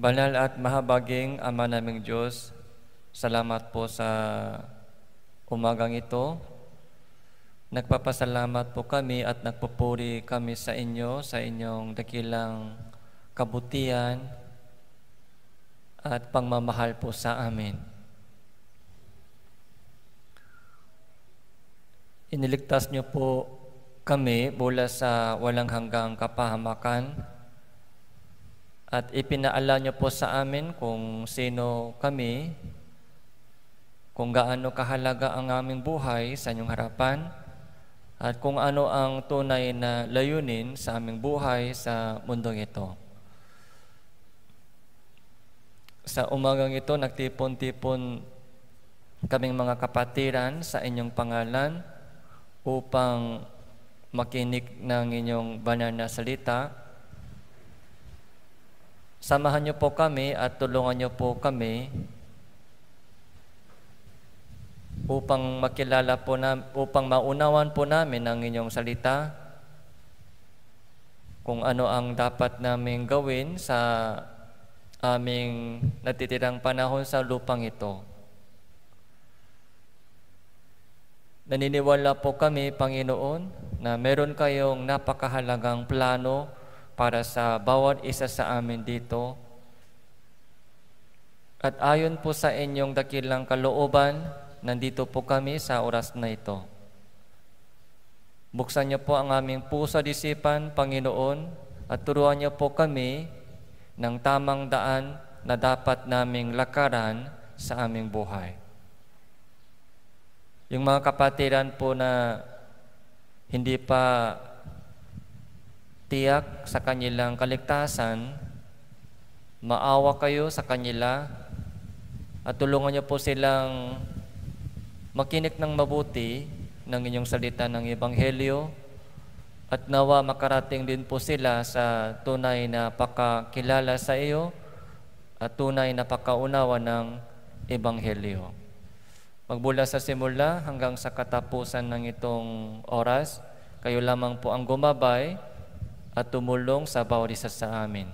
Banal at mahabaging Ama naming Diyos, salamat po sa umagang ito. Nagpapasalamat po kami at nagpupuri kami sa inyo, sa inyong dakilang kabutihan at pangmamahal po sa amin. Iniligtas niyo po kami mula sa walang hanggang kapahamakan at ipinaala niyo po sa amin kung sino kami, kung gaano kahalaga ang aming buhay sa inyong harapan, at kung ano ang tunay na layunin sa aming buhay sa mundong ito. Sa umagang ito, nagtipon-tipon kaming mga kapatiran sa inyong pangalan upang makinig ng inyong banal na salita Samahan niyo po kami at tulungan niyo po kami upang makilala po na, upang maunawan po namin ang inyong salita kung ano ang dapat naming gawin sa aming natitirang panahon sa lupang ito. Naniniwala po kami, Panginoon, na meron kayong napakahalagang plano para sa bawat isa sa amin dito. At ayon po sa inyong dakilang kalooban, nandito po kami sa oras na ito. Buksan niyo po ang aming puso disipan, Panginoon, at turuan niyo po kami ng tamang daan na dapat naming lakaran sa aming buhay. Yung mga kapatiran po na hindi pa tiyak sa kanilang kaligtasan, maawa kayo sa kanila at tulungan niyo po silang makinig ng mabuti ng inyong salita ng Ebanghelyo at nawa makarating din po sila sa tunay na pakakilala sa iyo at tunay na pakaunawa ng Ebanghelyo. Magbula sa simula hanggang sa katapusan ng itong oras, kayo lamang po ang gumabay at tumulong sa bawat isa sa amin.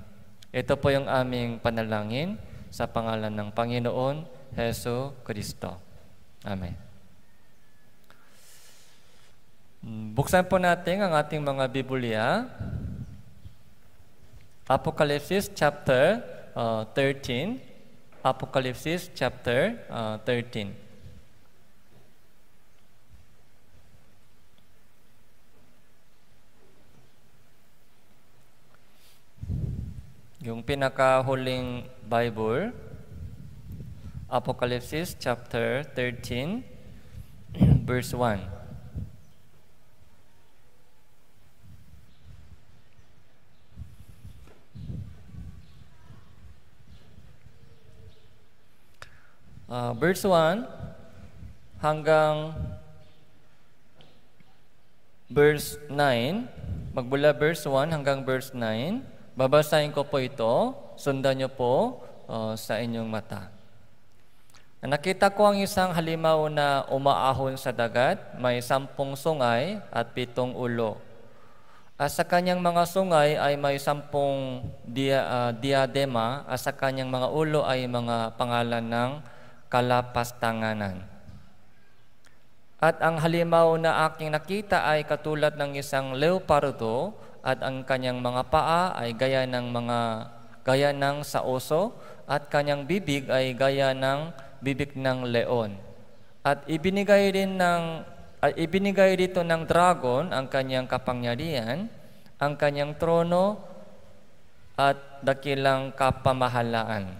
Ito po yung aming panalangin sa pangalan ng Panginoon Heso Kristo. Amen. Buksan po natin ang ating mga Biblia. Apocalypse chapter uh, 13. Apocalypse chapter uh, 13. Yung pinakahuling Bible, Apocalypse chapter 13, verse 1. Uh, ah, verse 1 hanggang verse 9, magbula verse 1 hanggang verse 9, Babasahin ko po ito. Sundan niyo po uh, sa inyong mata. Nakita ko ang isang halimaw na umaahon sa dagat, may sampung sungay at pitong ulo. At sa kanyang mga sungay ay may sampung dia, uh, diadema, at sa kanyang mga ulo ay mga pangalan ng kalapastanganan. At ang halimaw na aking nakita ay katulad ng isang leopardo at ang kanyang mga paa ay gaya ng mga gaya ng sa oso at kanyang bibig ay gaya ng bibig ng leon. At ibinigay din ng at ibinigay dito ng dragon ang kanyang kapangyarihan, ang kanyang trono at dakilang kapamahalaan.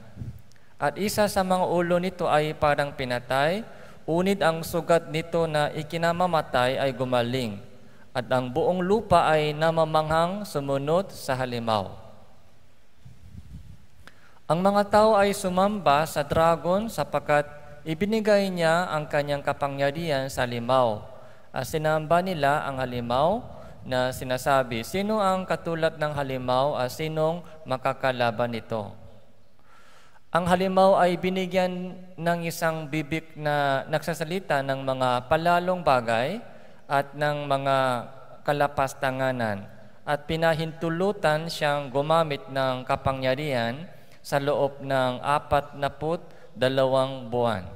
At isa sa mga ulo nito ay parang pinatay, unit ang sugat nito na ikinamamatay ay gumaling at ang buong lupa ay namamanghang sumunod sa halimaw. Ang mga tao ay sumamba sa dragon sapagkat ibinigay niya ang kanyang kapangyarihan sa halimaw. At sinamba nila ang halimaw na sinasabi, sino ang katulad ng halimaw at sinong makakalaban nito? Ang halimaw ay binigyan ng isang bibig na nagsasalita ng mga palalong bagay at ng mga kalapastanganan at pinahintulutan siyang gumamit ng kapangyarihan sa loob ng apat na put dalawang buwan.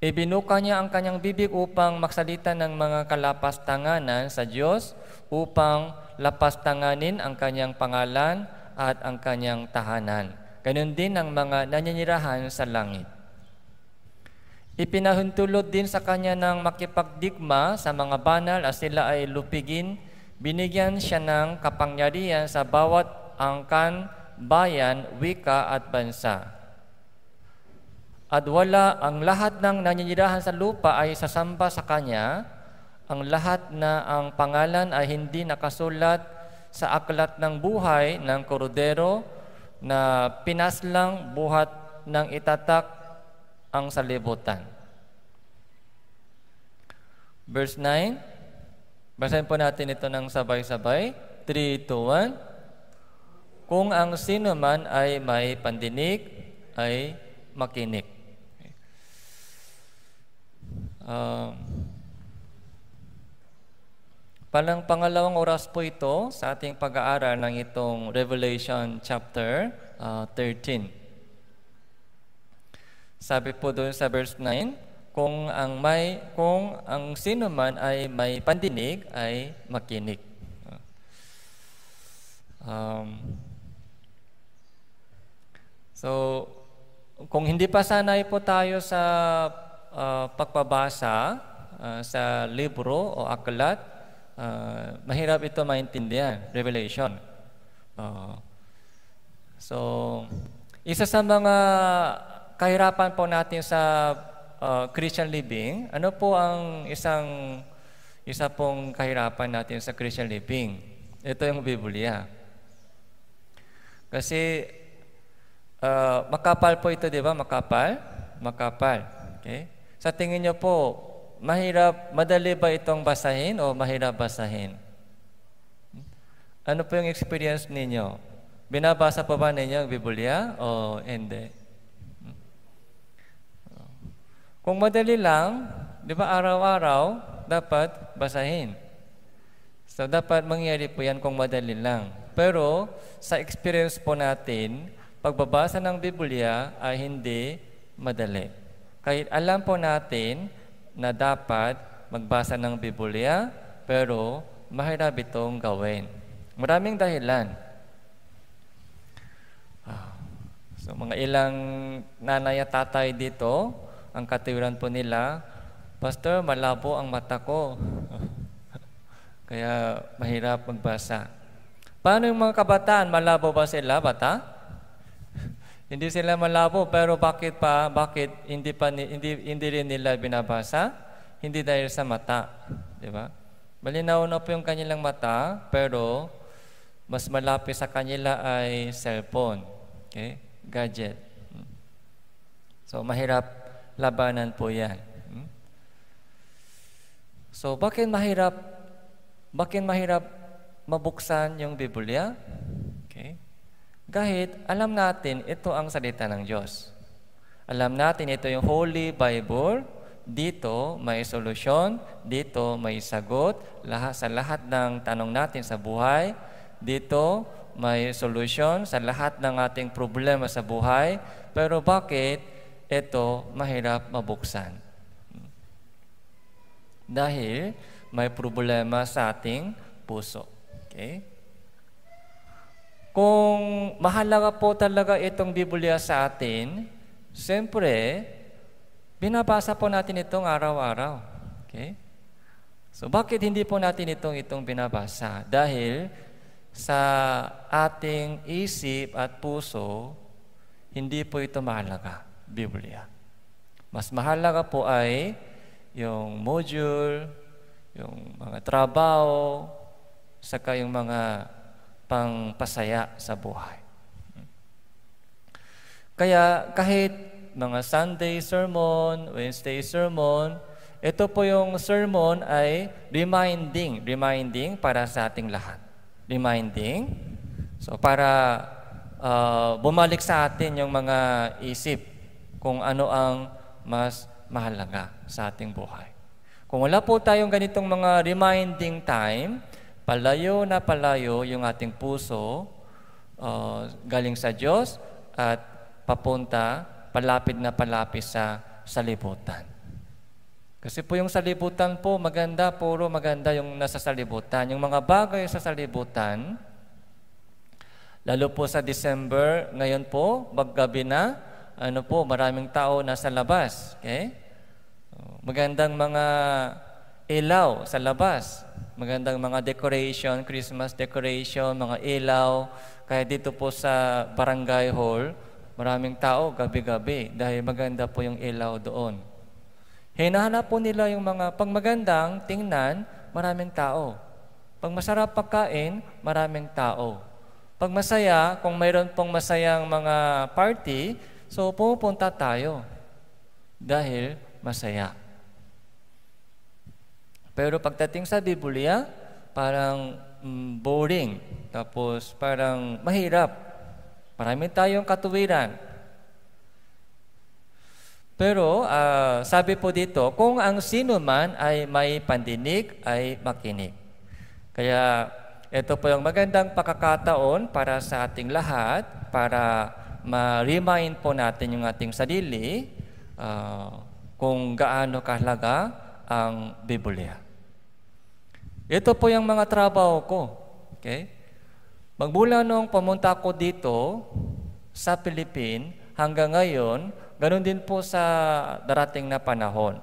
Ibinuka niya ang kanyang bibig upang magsalita ng mga kalapastanganan sa Diyos upang lapastanganin ang kanyang pangalan at ang kanyang tahanan. Ganon din ang mga naninirahan sa langit. Ipinahuntulot din sa kanya ng makipagdigma sa mga banal as sila ay lupigin. Binigyan siya ng kapangyarihan sa bawat angkan, bayan, wika at bansa. At wala ang lahat ng naninirahan sa lupa ay sasamba sa kanya. Ang lahat na ang pangalan ay hindi nakasulat sa aklat ng buhay ng korudero na pinaslang buhat ng itatak ang salibutan. Verse 9, basahin po natin ito ng sabay-sabay. 3, 2, 1. Kung ang sino man ay may pandinig, ay makinig. Uh, palang pangalawang oras po ito sa ating pag-aaral ng itong Revelation chapter uh, 13. Sabi po doon sa verse 9, kung ang may kung ang sino man ay may pandinig ay makinig. Um, so kung hindi pa sanay po tayo sa uh, pagbabasa uh, sa libro o aklat, uh, mahirap ito maintindihan, Revelation. Uh, so, isa sa mga kahirapan po natin sa uh, Christian living, ano po ang isang isa pong kahirapan natin sa Christian living? Ito yung Biblia. Kasi uh, makapal po ito, di ba? Makapal? Makapal. Okay? Sa tingin niyo po, mahirap, madali ba itong basahin o mahirap basahin? Ano po yung experience ninyo? Binabasa po ba ninyo ang Biblia o hindi? Kung madali lang, di ba araw-araw, dapat basahin. So, dapat mangyari po yan kung madali lang. Pero, sa experience po natin, pagbabasa ng Biblia ay hindi madali. Kahit alam po natin na dapat magbasa ng Biblia, pero mahirap itong gawin. Maraming dahilan. Ah, so, mga ilang nanay at tatay dito, ang katiwiran po nila, Pastor, malabo ang mata ko. Kaya mahirap magbasa. Paano yung mga kabataan? Malabo ba sila, bata? hindi sila malabo, pero bakit pa, bakit hindi, pa, hindi, hindi rin nila binabasa? Hindi dahil sa mata. Di ba? Malinaw na po yung kanilang mata, pero mas malapit sa kanila ay cellphone. Okay? Gadget. Hmm. So, mahirap labanan po yan. Hmm? So, bakit mahirap, bakit mahirap mabuksan yung Biblia? Okay. Kahit alam natin ito ang salita ng Diyos. Alam natin ito yung Holy Bible. Dito may solusyon, dito may sagot lahat, sa lahat ng tanong natin sa buhay. Dito may solusyon sa lahat ng ating problema sa buhay. Pero bakit ito mahirap mabuksan. Dahil may problema sa ating puso. Okay? Kung mahalaga po talaga itong Biblia sa atin, siyempre, binabasa po natin itong araw-araw. Okay? So bakit hindi po natin itong itong binabasa? Dahil sa ating isip at puso, hindi po ito mahalaga. Biblia. Mas mahalaga po ay yung module, yung mga trabaho, saka yung mga pangpasaya sa buhay. Kaya kahit mga Sunday sermon, Wednesday sermon, ito po yung sermon ay reminding, reminding para sa ating lahat. Reminding, so para uh, bumalik sa atin yung mga isip kung ano ang mas mahalaga sa ating buhay. Kung wala po tayong ganitong mga reminding time, palayo na palayo yung ating puso uh, galing sa Diyos at papunta, palapit na palapit sa salibutan. Kasi po yung salibutan po, maganda, puro maganda yung nasa salibutan. Yung mga bagay sa salibutan, lalo po sa December, ngayon po, maggabi na, ano po, maraming tao nasa labas. Okay? Magandang mga ilaw sa labas. Magandang mga decoration, Christmas decoration, mga ilaw. Kaya dito po sa barangay hall, maraming tao gabi-gabi dahil maganda po yung ilaw doon. Hinahanap po nila yung mga pagmagandang tingnan, maraming tao. Pag masarap pagkain, maraming tao. Pag masaya, kung mayroon pong masayang mga party, So pupunta tayo dahil masaya. Pero pagdating sa Biblia, parang mm, boring, tapos parang mahirap. Marami tayong katuwiran. Pero uh, sabi po dito, kung ang sino man ay may pandinig, ay makinig. Kaya ito po yung magandang pakakataon para sa ating lahat, para ma-remind po natin yung ating sarili uh, kung gaano kahalaga ang Biblia. Ito po yung mga trabaho ko. Okay? Magmula nung pumunta ko dito sa Pilipin hanggang ngayon, ganun din po sa darating na panahon.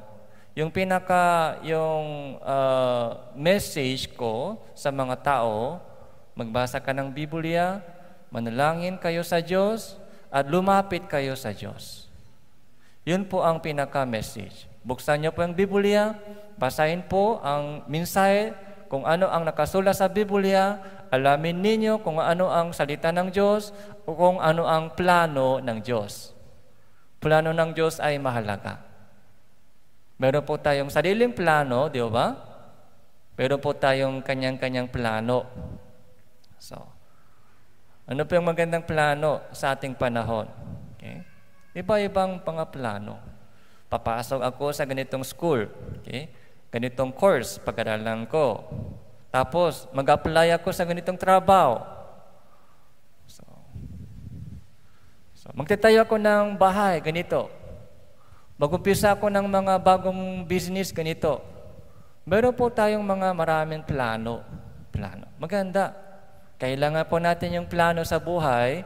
Yung pinaka, yung uh, message ko sa mga tao, magbasa ka ng Biblia, manalangin kayo sa Diyos, at lumapit kayo sa Diyos. Yun po ang pinaka-message. Buksan niyo po ang Biblia, basahin po ang minsay, kung ano ang nakasulat sa Biblia, alamin ninyo kung ano ang salita ng Diyos o kung ano ang plano ng Diyos. Plano ng Diyos ay mahalaga. Meron po tayong sariling plano, di ba? Meron po tayong kanyang-kanyang plano. So, ano pa yung magandang plano sa ating panahon? Okay? Iba-ibang pangaplano. Papasok ako sa ganitong school. Okay? Ganitong course, pag-aralan ko. Tapos, mag-apply ako sa ganitong trabaho. So, so, magtatayo ako ng bahay, ganito. Mag-umpisa ako ng mga bagong business, ganito. Meron po tayong mga maraming plano. Plano. Maganda. Kailangan po natin yung plano sa buhay,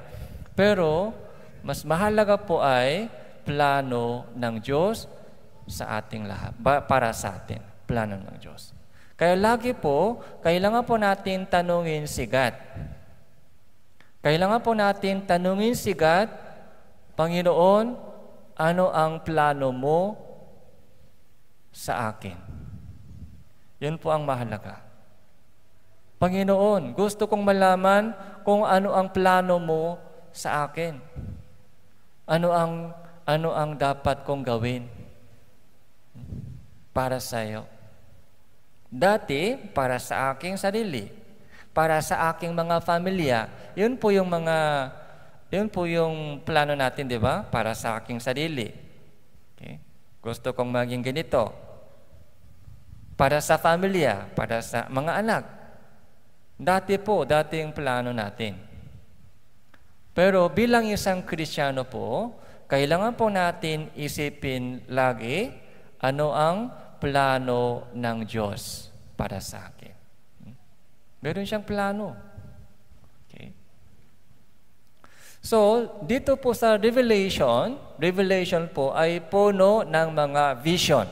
pero mas mahalaga po ay plano ng Diyos sa ating lahat, para sa atin, plano ng Diyos. Kaya lagi po, kailangan po natin tanungin si God. Kailangan po natin tanungin si God, Panginoon, ano ang plano mo sa akin? Yun po ang mahalaga. Panginoon, gusto kong malaman kung ano ang plano mo sa akin. Ano ang ano ang dapat kong gawin para sa iyo? Dati, para sa aking sarili, para sa aking mga pamilya, yun po yung mga yun po yung plano natin, di ba? Para sa aking sarili. Okay? Gusto kong maging ganito. Para sa pamilya, para sa mga anak. Dati po, dati ang plano natin. Pero bilang isang Kristiyano po, kailangan po natin isipin lagi ano ang plano ng Diyos para sa akin. Meron siyang plano. Okay. So, dito po sa Revelation, Revelation po ay puno ng mga vision.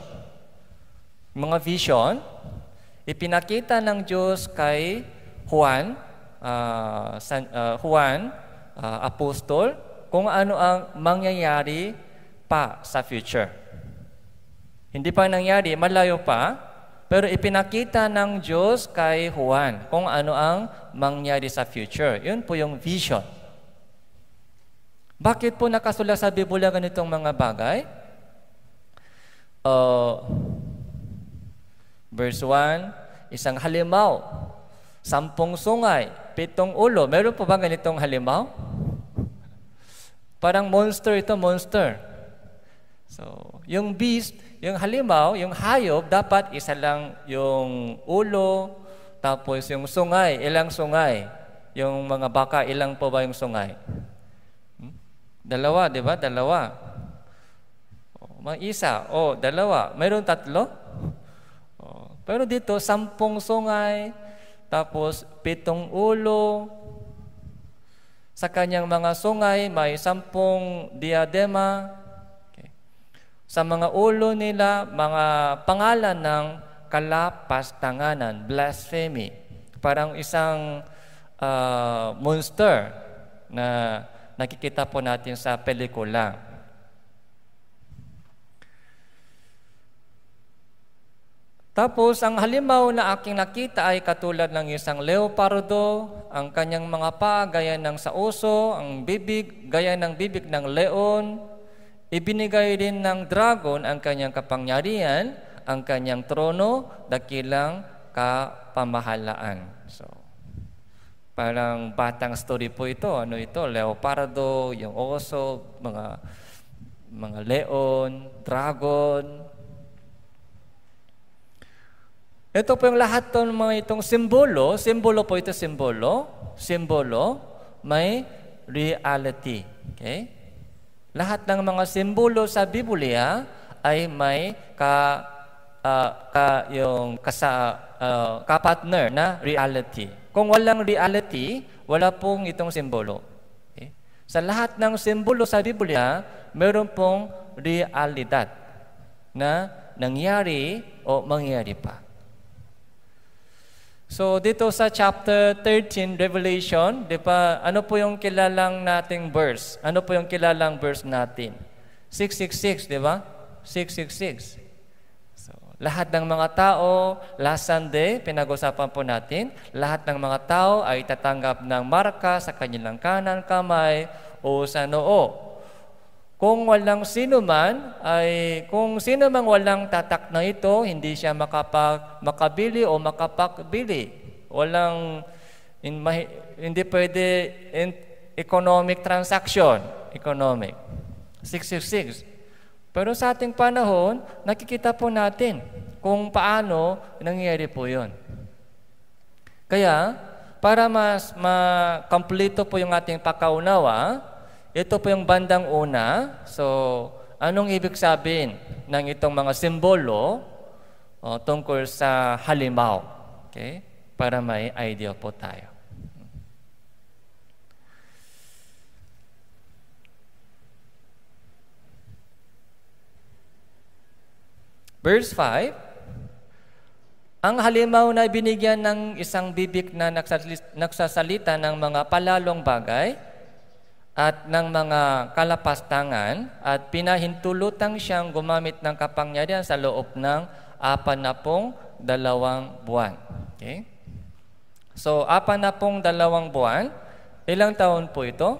Mga vision, ipinakita ng Diyos kay Juan, uh, San, uh, Juan, uh, Apostol, kung ano ang mangyayari pa sa future. Hindi pa nangyari, malayo pa, pero ipinakita ng Diyos kay Juan kung ano ang mangyari sa future. Yun po yung vision. Bakit po nakasulat sa Biblia ganitong mga bagay? Uh, verse 1, isang halimaw sampung sungay, pitong ulo. Meron po ba ganitong halimaw? Parang monster ito, monster. So, yung beast, yung halimaw, yung hayop, dapat isa lang yung ulo, tapos yung sungay, ilang sungay. Yung mga baka, ilang po ba yung sungay? Hmm? Dalawa, di ba? Dalawa. O, oh, mga isa, o, oh, dalawa. Mayroon tatlo? O, oh, pero dito, sampung sungay, tapos, pitong ulo. Sa kanyang mga sungay, may sampung diadema. Okay. Sa mga ulo nila, mga pangalan ng kalapastanganan, blasphemy. Parang isang uh, monster na nakikita po natin sa pelikula. Tapos, ang halimaw na aking nakita ay katulad ng isang leopardo, ang kanyang mga paa gaya ng sa oso, ang bibig gaya ng bibig ng leon. Ibinigay din ng dragon ang kanyang kapangyarihan, ang kanyang trono, dakilang kapamahalaan. So, parang batang story po ito. Ano ito? Leopardo, yung oso, mga mga leon, dragon, ito po yung lahat ng mga itong simbolo. Simbolo po ito, simbolo. Simbolo, may reality. Okay? Lahat ng mga simbolo sa Biblia ay may ka, uh, ka yung kasa, uh, ah, kapartner na reality. Kung walang reality, wala pong itong simbolo. Okay? Sa lahat ng simbolo sa Biblia, meron pong realidad na nangyari o mangyari pa. So dito sa chapter 13, Revelation, di ba, ano po yung kilalang nating verse? Ano po yung kilalang verse natin? 666, di ba? 666. So, lahat ng mga tao, last Sunday, pinag-usapan po natin, lahat ng mga tao ay tatanggap ng marka sa kanilang kanan kamay o sa noo. Kung walang sino man, ay kung sino mang walang tatak na ito, hindi siya makapag, makabili o makapagbili. Walang, in, mahi, hindi pwede in, economic transaction. Economic. 666. Pero sa ating panahon, nakikita po natin kung paano nangyayari po yon. Kaya, para mas makompleto po yung ating pakaunawa, ito po yung bandang una. So, anong ibig sabihin ng itong mga simbolo o, tungkol sa halimaw? Okay? Para may idea po tayo. Verse 5, Ang halimaw na binigyan ng isang bibik na nagsasalita ng mga palalong bagay, at ng mga kalapastangan at pinahintulutang siyang gumamit ng kapangyarihan sa loob ng apanapong dalawang buwan. Okay? So, apanapong dalawang buwan, ilang taon po ito?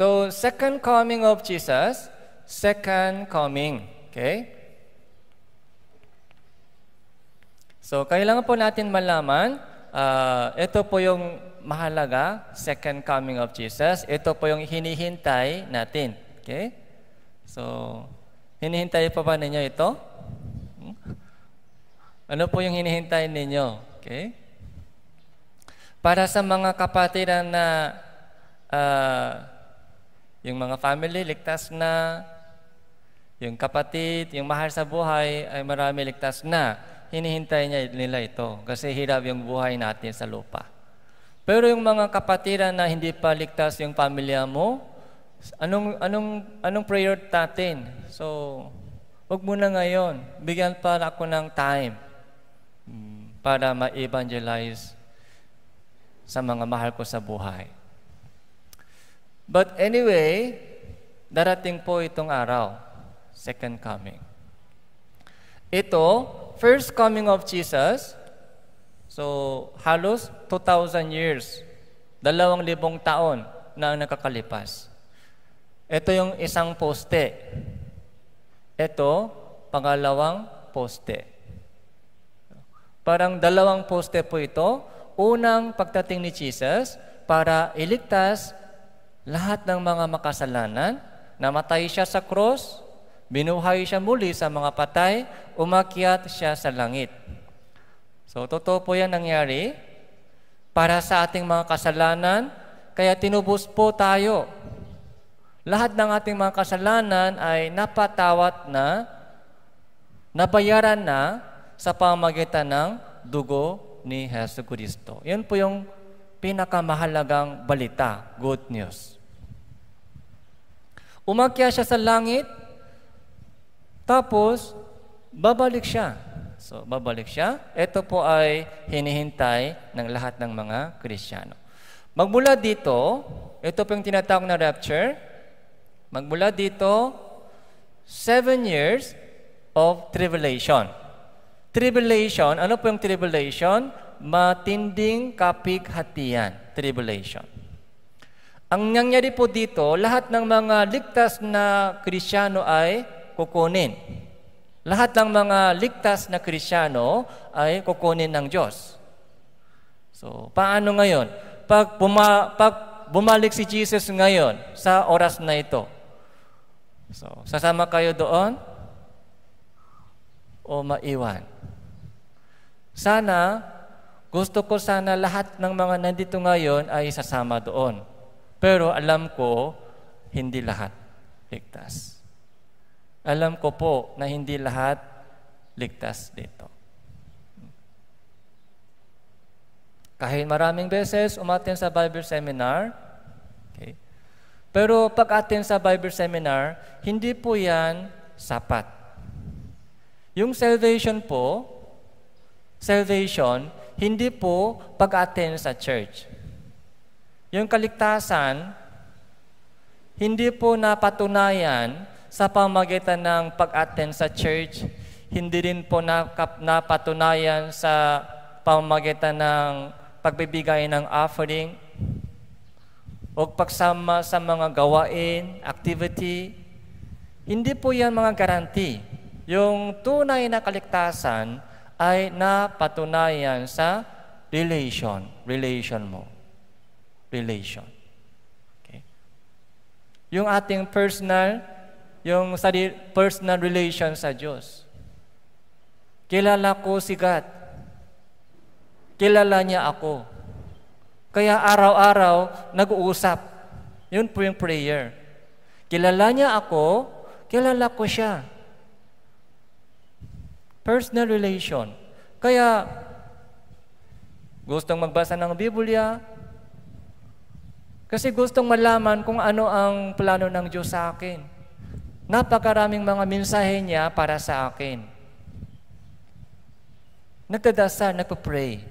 So, second coming of Jesus, second coming. Okay? So, kailangan po natin malaman, uh, ito po yung mahalaga, second coming of Jesus. Ito po yung hinihintay natin. Okay? So, hinihintay pa ba ninyo ito? Hmm? Ano po yung hinihintay ninyo? Okay? Para sa mga kapatiran na uh, yung mga family, ligtas na. Yung kapatid, yung mahal sa buhay, ay marami ligtas na. Hinihintay niya nila ito kasi hirap yung buhay natin sa lupa. Pero yung mga kapatiran na hindi pa ligtas yung pamilya mo, anong, anong, anong prayer natin? So, wag mo na ngayon. Bigyan pa ako ng time mm, para ma-evangelize sa mga mahal ko sa buhay. But anyway, darating po itong araw, second coming. Ito, first coming of Jesus, so halos 2,000 years, dalawang libong taon na ang nakakalipas. Ito yung isang poste. Ito, pangalawang poste. Parang dalawang poste po ito. Unang pagdating ni Jesus para iligtas lahat ng mga makasalanan, namatay siya sa cross, binuhay siya muli sa mga patay, umakyat siya sa langit. So, totoo po yan nangyari para sa ating mga kasalanan, kaya tinubos po tayo. Lahat ng ating mga kasalanan ay napatawat na, nabayaran na sa pamagitan ng dugo ni Heso Kristo. Yan po yung pinakamahalagang balita, good news. Umakyat siya sa langit, tapos babalik siya. So, babalik siya. Ito po ay hinihintay ng lahat ng mga Kristiyano. Magmula dito, ito po yung tinatawag na rapture. Magmula dito, seven years of tribulation. Tribulation, ano po yung tribulation? matinding kapighatian, tribulation. Ang nangyari po dito, lahat ng mga ligtas na Krisyano ay kukunin. Lahat ng mga ligtas na Krisyano ay kukunin ng Diyos. So, paano ngayon? Pag, buma, pag bumalik si Jesus ngayon sa oras na ito, so, sasama kayo doon o maiwan? Sana gusto ko sana lahat ng mga nandito ngayon ay sasama doon. Pero alam ko, hindi lahat ligtas. Alam ko po na hindi lahat ligtas dito. Kahit maraming beses umatin sa Bible seminar, okay, pero pag-atin sa Bible seminar, hindi po yan sapat. Yung salvation po, salvation, hindi po pag-attend sa church. Yung kaligtasan, hindi po napatunayan sa pamagitan ng pag-attend sa church, hindi rin po napatunayan sa pamagitan ng pagbibigay ng offering o pagsama sa mga gawain, activity. Hindi po yan mga garanti. Yung tunay na kaligtasan, ay napatunayan sa relation, relation mo. Relation. Okay? Yung ating personal, yung sa personal relation sa Diyos. Kilala ko si God. Kilala niya ako. Kaya araw-araw, nag-uusap. Yun po yung prayer. Kilala niya ako, kilala ko siya. Personal relation. Kaya, gustong magbasa ng Biblia, kasi gustong malaman kung ano ang plano ng Diyos sa akin. Napakaraming mga mensahe niya para sa akin. Nagdadasal, nagpa-pray.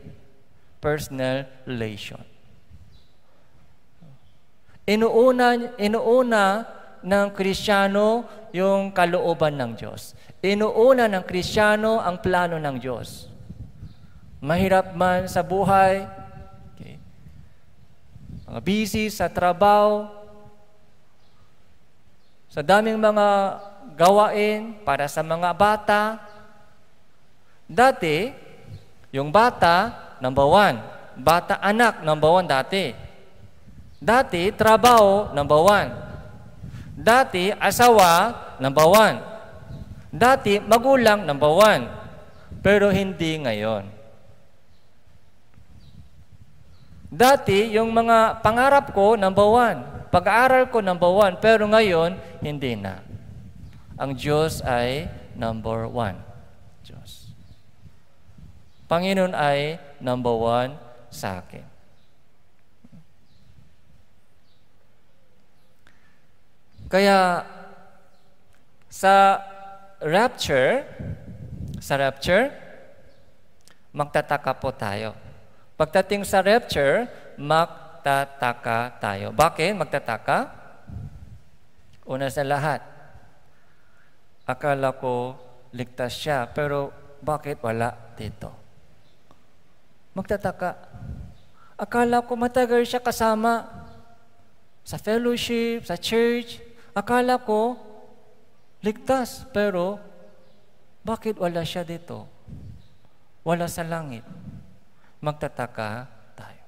Personal relation. Inuuna, inuuna ng Krisyano yung kalooban ng Diyos. Inuuna ng Kristiyano ang plano ng Diyos. Mahirap man sa buhay, okay, mga busy sa trabaho, sa daming mga gawain para sa mga bata. Dati, yung bata, number one. Bata anak, number one dati. Dati, trabaho, number one. Dati, asawa, number one. Dati, magulang, number one. Pero hindi ngayon. Dati, yung mga pangarap ko, number one. Pag-aaral ko, number one. Pero ngayon, hindi na. Ang Diyos ay number one. Diyos. Panginoon ay number one sa akin. Kaya sa rapture, sa rapture, magtataka po tayo. Pagdating sa rapture, magtataka tayo. Bakit magtataka? Una sa lahat, akala ko ligtas siya, pero bakit wala dito? Magtataka. Akala ko matagal siya kasama sa fellowship, sa church, Akala ko, ligtas, pero bakit wala siya dito? Wala sa langit. Magtataka tayo.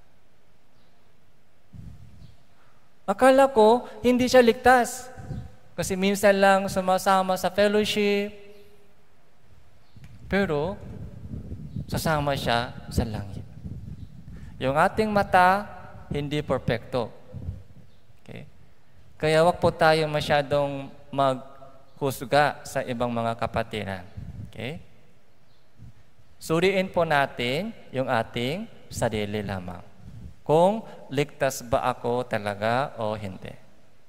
Akala ko, hindi siya ligtas. Kasi minsan lang sumasama sa fellowship. Pero, sasama siya sa langit. Yung ating mata, hindi perpekto. Kaya wag po tayo masyadong maghusga sa ibang mga kapatiran. Okay? Suriin po natin yung ating sarili lamang. Kung ligtas ba ako talaga o hindi.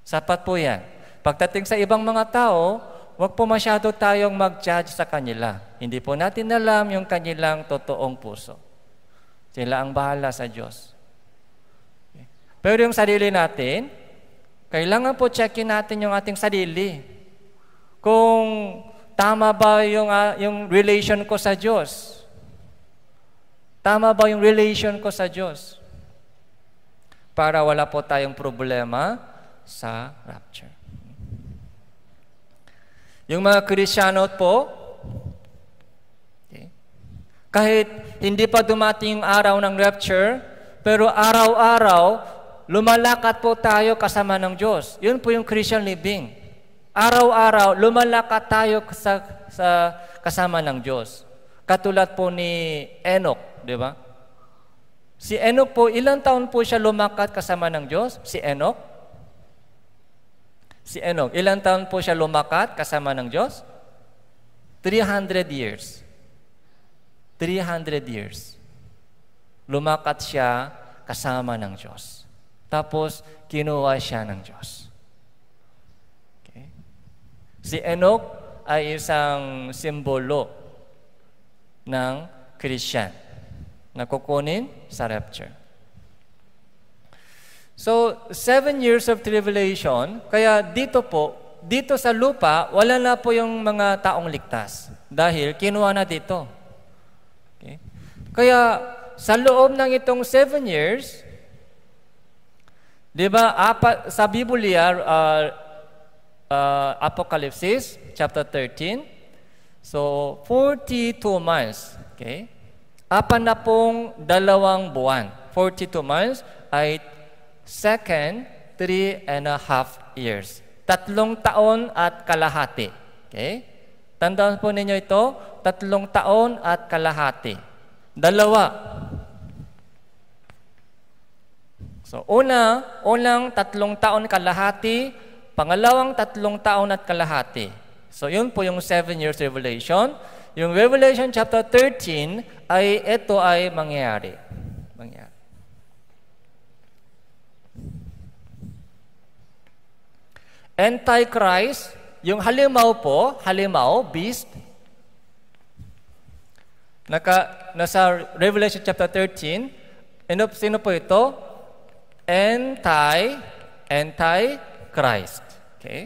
Sapat po yan. Pagdating sa ibang mga tao, wag po masyado tayong mag-judge sa kanila. Hindi po natin alam yung kanilang totoong puso. Sila ang bahala sa Diyos. Pero yung sarili natin, kailangan po checkin natin yung ating sarili. Kung tama ba yung, uh, yung relation ko sa Diyos? Tama ba yung relation ko sa Diyos? Para wala po tayong problema sa rapture. Yung mga Krisyano po, okay, kahit hindi pa dumating yung araw ng rapture, pero araw-araw lumalakad po tayo kasama ng Diyos. Yun po yung Christian living. Araw-araw, lumalakad tayo sa, sa kasama ng Diyos. Katulad po ni Enoch, di ba? Si Enoch po, ilang taon po siya lumakad kasama ng Diyos? Si Enoch? Si Enoch, ilang taon po siya lumakad kasama ng Diyos? 300 years. 300 years. Lumakad siya kasama ng Diyos. Tapos, kinuha siya ng Diyos. Okay? Si Enoch ay isang simbolo ng Christian na kukunin sa rapture. So, seven years of tribulation, kaya dito po, dito sa lupa, wala na po yung mga taong ligtas. Dahil kinuha na dito. Okay? Kaya, sa loob ng itong seven years, Di ba, apa, sa Biblia, uh, uh, Apocalypse chapter 13, so 42 months, okay? Apan na pong dalawang buwan, 42 months ay second three and a half years. Tatlong taon at kalahati. Okay? Tandaan po ninyo ito, tatlong taon at kalahati. Dalawa, So una, unang tatlong taon kalahati, pangalawang tatlong taon at kalahati. So yun po yung seven years revelation. Yung Revelation chapter 13 ay ito ay mangyayari. Mangyayari. Antichrist, yung halimaw po, halimaw, beast, naka, nasa Revelation chapter 13, ano, sino po ito? anti anti Christ. Okay?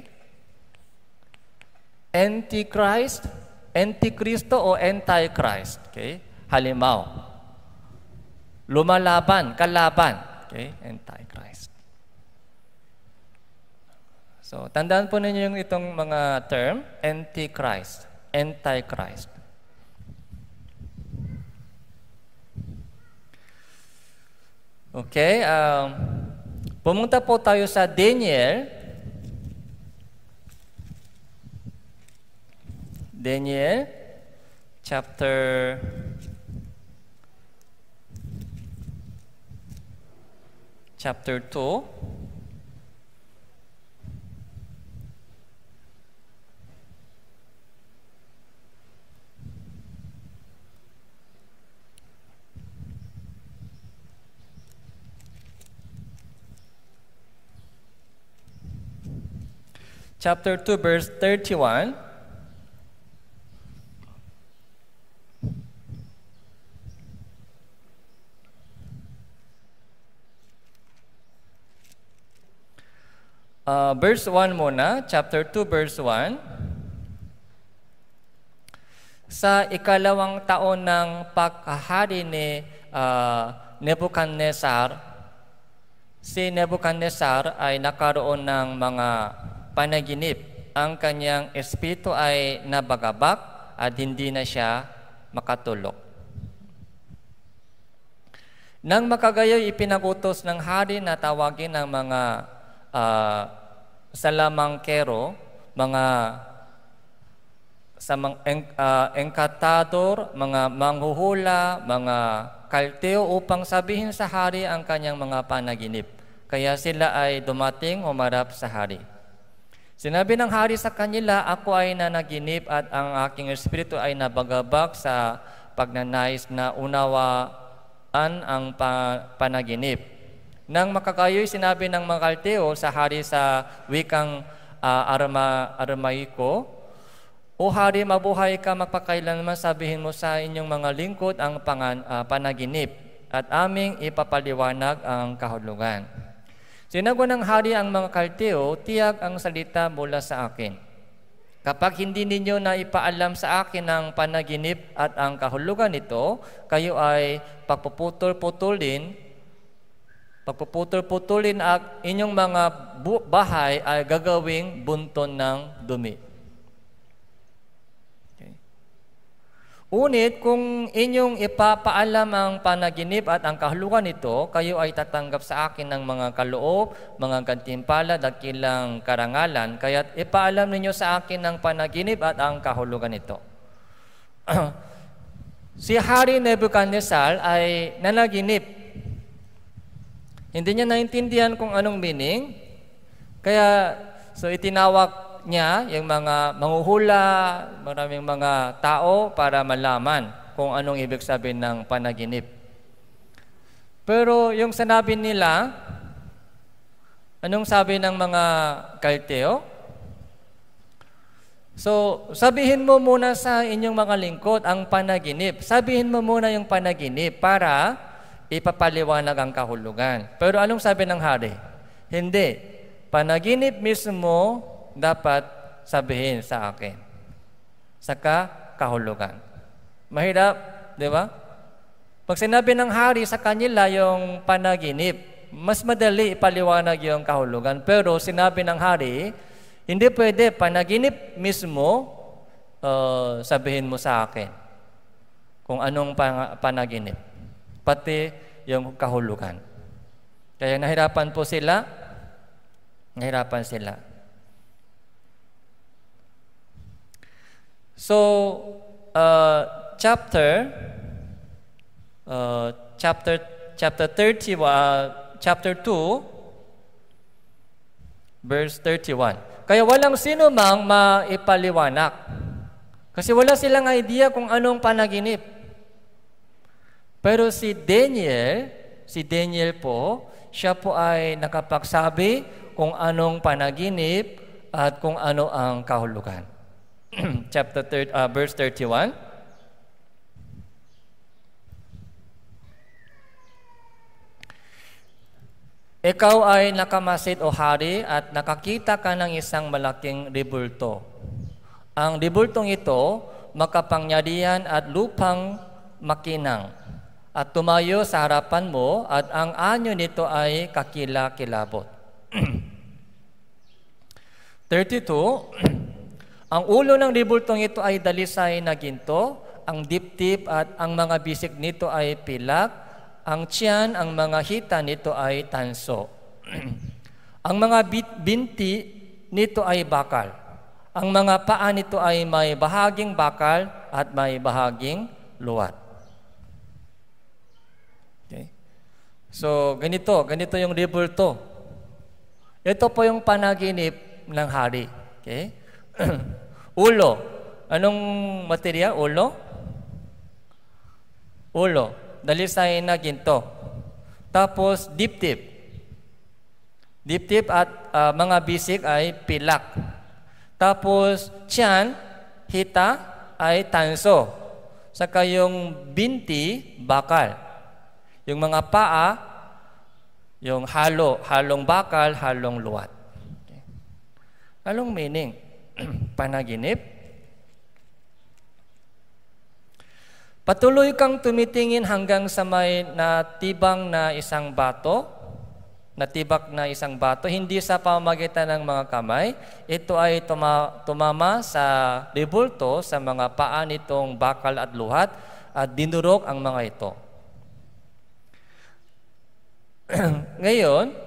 Antichrist, Antikristo o Antichrist. Okay? Halimaw, lumalaban, kalaban. Okay? Antichrist. So, tandaan po ninyo yung itong mga term, Antichrist, Antichrist. Okay, um, pumunta po tayo sa Daniel. Daniel chapter chapter 2 chapter 2, verse 31. Uh, verse 1 muna, chapter 2, verse 1. Sa ikalawang taon ng pagkahari ni uh, Nebuchadnezzar, si Nebuchadnezzar ay nakaroon ng mga panaginip. Ang kanyang espiritu ay nabagabak at hindi na siya makatulog. Nang makagayoy, ipinagutos ng hari na tawagin ng mga uh, salamangkero, mga samang, mga uh, enkatador, mga manghuhula, mga kalteo upang sabihin sa hari ang kanyang mga panaginip. Kaya sila ay dumating, o marap sa hari. Sinabi ng hari sa kanila, ako ay nanaginip at ang aking espiritu ay nabagabag sa pagnanais na unawaan ang panaginip. Nang makakayo'y sinabi ng mga Kaldeo sa hari sa wikang uh, ah, Arama, Aramaiko, O hari, mabuhay ka magpakailanman sabihin mo sa inyong mga lingkod ang pangan, uh, panaginip at aming ipapaliwanag ang kahulugan. Sinago ng hari ang mga Kaldeo, tiyak ang salita mula sa akin. Kapag hindi ninyo na ipaalam sa akin ang panaginip at ang kahulugan nito, kayo ay pagpuputol-putulin, pagpuputol-putulin at inyong mga bahay ay gagawing bunton ng dumi. Ngunit kung inyong ipapaalam ang panaginip at ang kahulugan nito, kayo ay tatanggap sa akin ng mga kaloob, mga gantimpala, dakilang karangalan, kaya't ipaalam ninyo sa akin ang panaginip at ang kahulugan nito. si Hari Nebuchadnezzar ay nanaginip. Hindi niya naintindihan kung anong meaning, kaya so itinawag niya yung mga manghuhula, maraming mga tao para malaman kung anong ibig sabihin ng panaginip. Pero yung sinabi nila, anong sabi ng mga kalteo? So, sabihin mo muna sa inyong mga lingkod ang panaginip. Sabihin mo muna yung panaginip para ipapaliwanag ang kahulugan. Pero anong sabi ng hari? Hindi. Panaginip mismo dapat sabihin sa akin sa ka kahulugan. Mahirap, di ba? Pag sinabi ng hari sa kanila yung panaginip, mas madali ipaliwanag yung kahulugan. Pero sinabi ng hari, hindi pwede panaginip mismo uh, sabihin mo sa akin kung anong panaginip. Pati yung kahulugan. Kaya nahirapan po sila. Nahirapan sila. So, uh, chapter, uh, chapter, chapter 30, uh, chapter 2, verse 31. Kaya walang sino mang maipaliwanag. Kasi wala silang idea kung anong panaginip. Pero si Daniel, si Daniel po, siya po ay nakapagsabi kung anong panaginip at kung ano ang kahulugan. chapter thir- uh, verse 31. Ikaw ay nakamasid o hari at nakakita ka ng isang malaking dibulto. Ang dibultong ito, makapangyarihan at lupang makinang. At tumayo sa harapan mo at ang anyo nito ay kakila-kilabot. 32 Ang ulo ng libultong ito ay dalisay na ginto, ang dipdip at ang mga bisig nito ay pilak, ang tiyan, ang mga hita nito ay tanso. ang mga binti nito ay bakal. Ang mga paa nito ay may bahaging bakal at may bahaging luwat. Okay? So, ganito, ganito yung libulto. Ito po yung panaginip ng hari. Okay? Ulo. Anong material? Ulo? Ulo. Dalir na ginto. Tapos, tip. diptip. tip at uh, mga bisik ay pilak. Tapos, tiyan, hita ay tanso. Saka yung binti, bakal. Yung mga paa, yung halo. Halong bakal, halong luwat. Okay. Anong meaning? panaginip? Patuloy kang tumitingin hanggang sa may natibang na isang bato, natibak na isang bato, hindi sa pamagitan ng mga kamay. Ito ay tuma, tumama sa debulto sa mga paa nitong bakal at luhat at dinurok ang mga ito. Ngayon,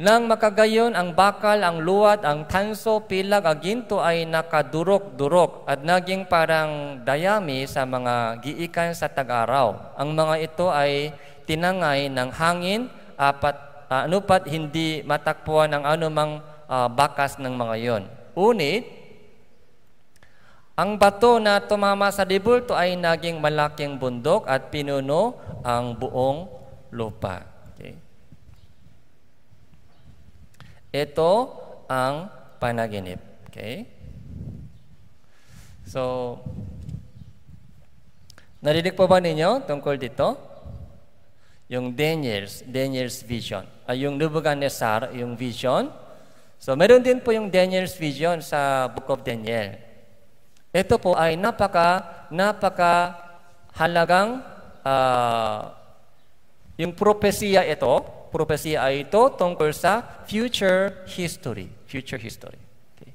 nang makagayon, ang bakal, ang luwat, ang tanso, pilag, aginto ay nakadurok-durok at naging parang dayami sa mga giikan sa tag-araw. Ang mga ito ay tinangay ng hangin, apat, ah, anupat hindi matakpuan ng anumang uh, bakas ng mga yon. Unit, ang bato na tumama sa dibulto ay naging malaking bundok at pinuno ang buong lupa. Ito ang panaginip. Okay? So, narinig po ba ninyo tungkol dito? Yung Daniel's, Daniel's vision. Ay, yung Nebuchadnezzar, yung vision. So, meron din po yung Daniel's vision sa Book of Daniel. Ito po ay napaka, napaka halagang uh, yung propesya ito propesya ay ito tungkol sa future history. Future history. Okay.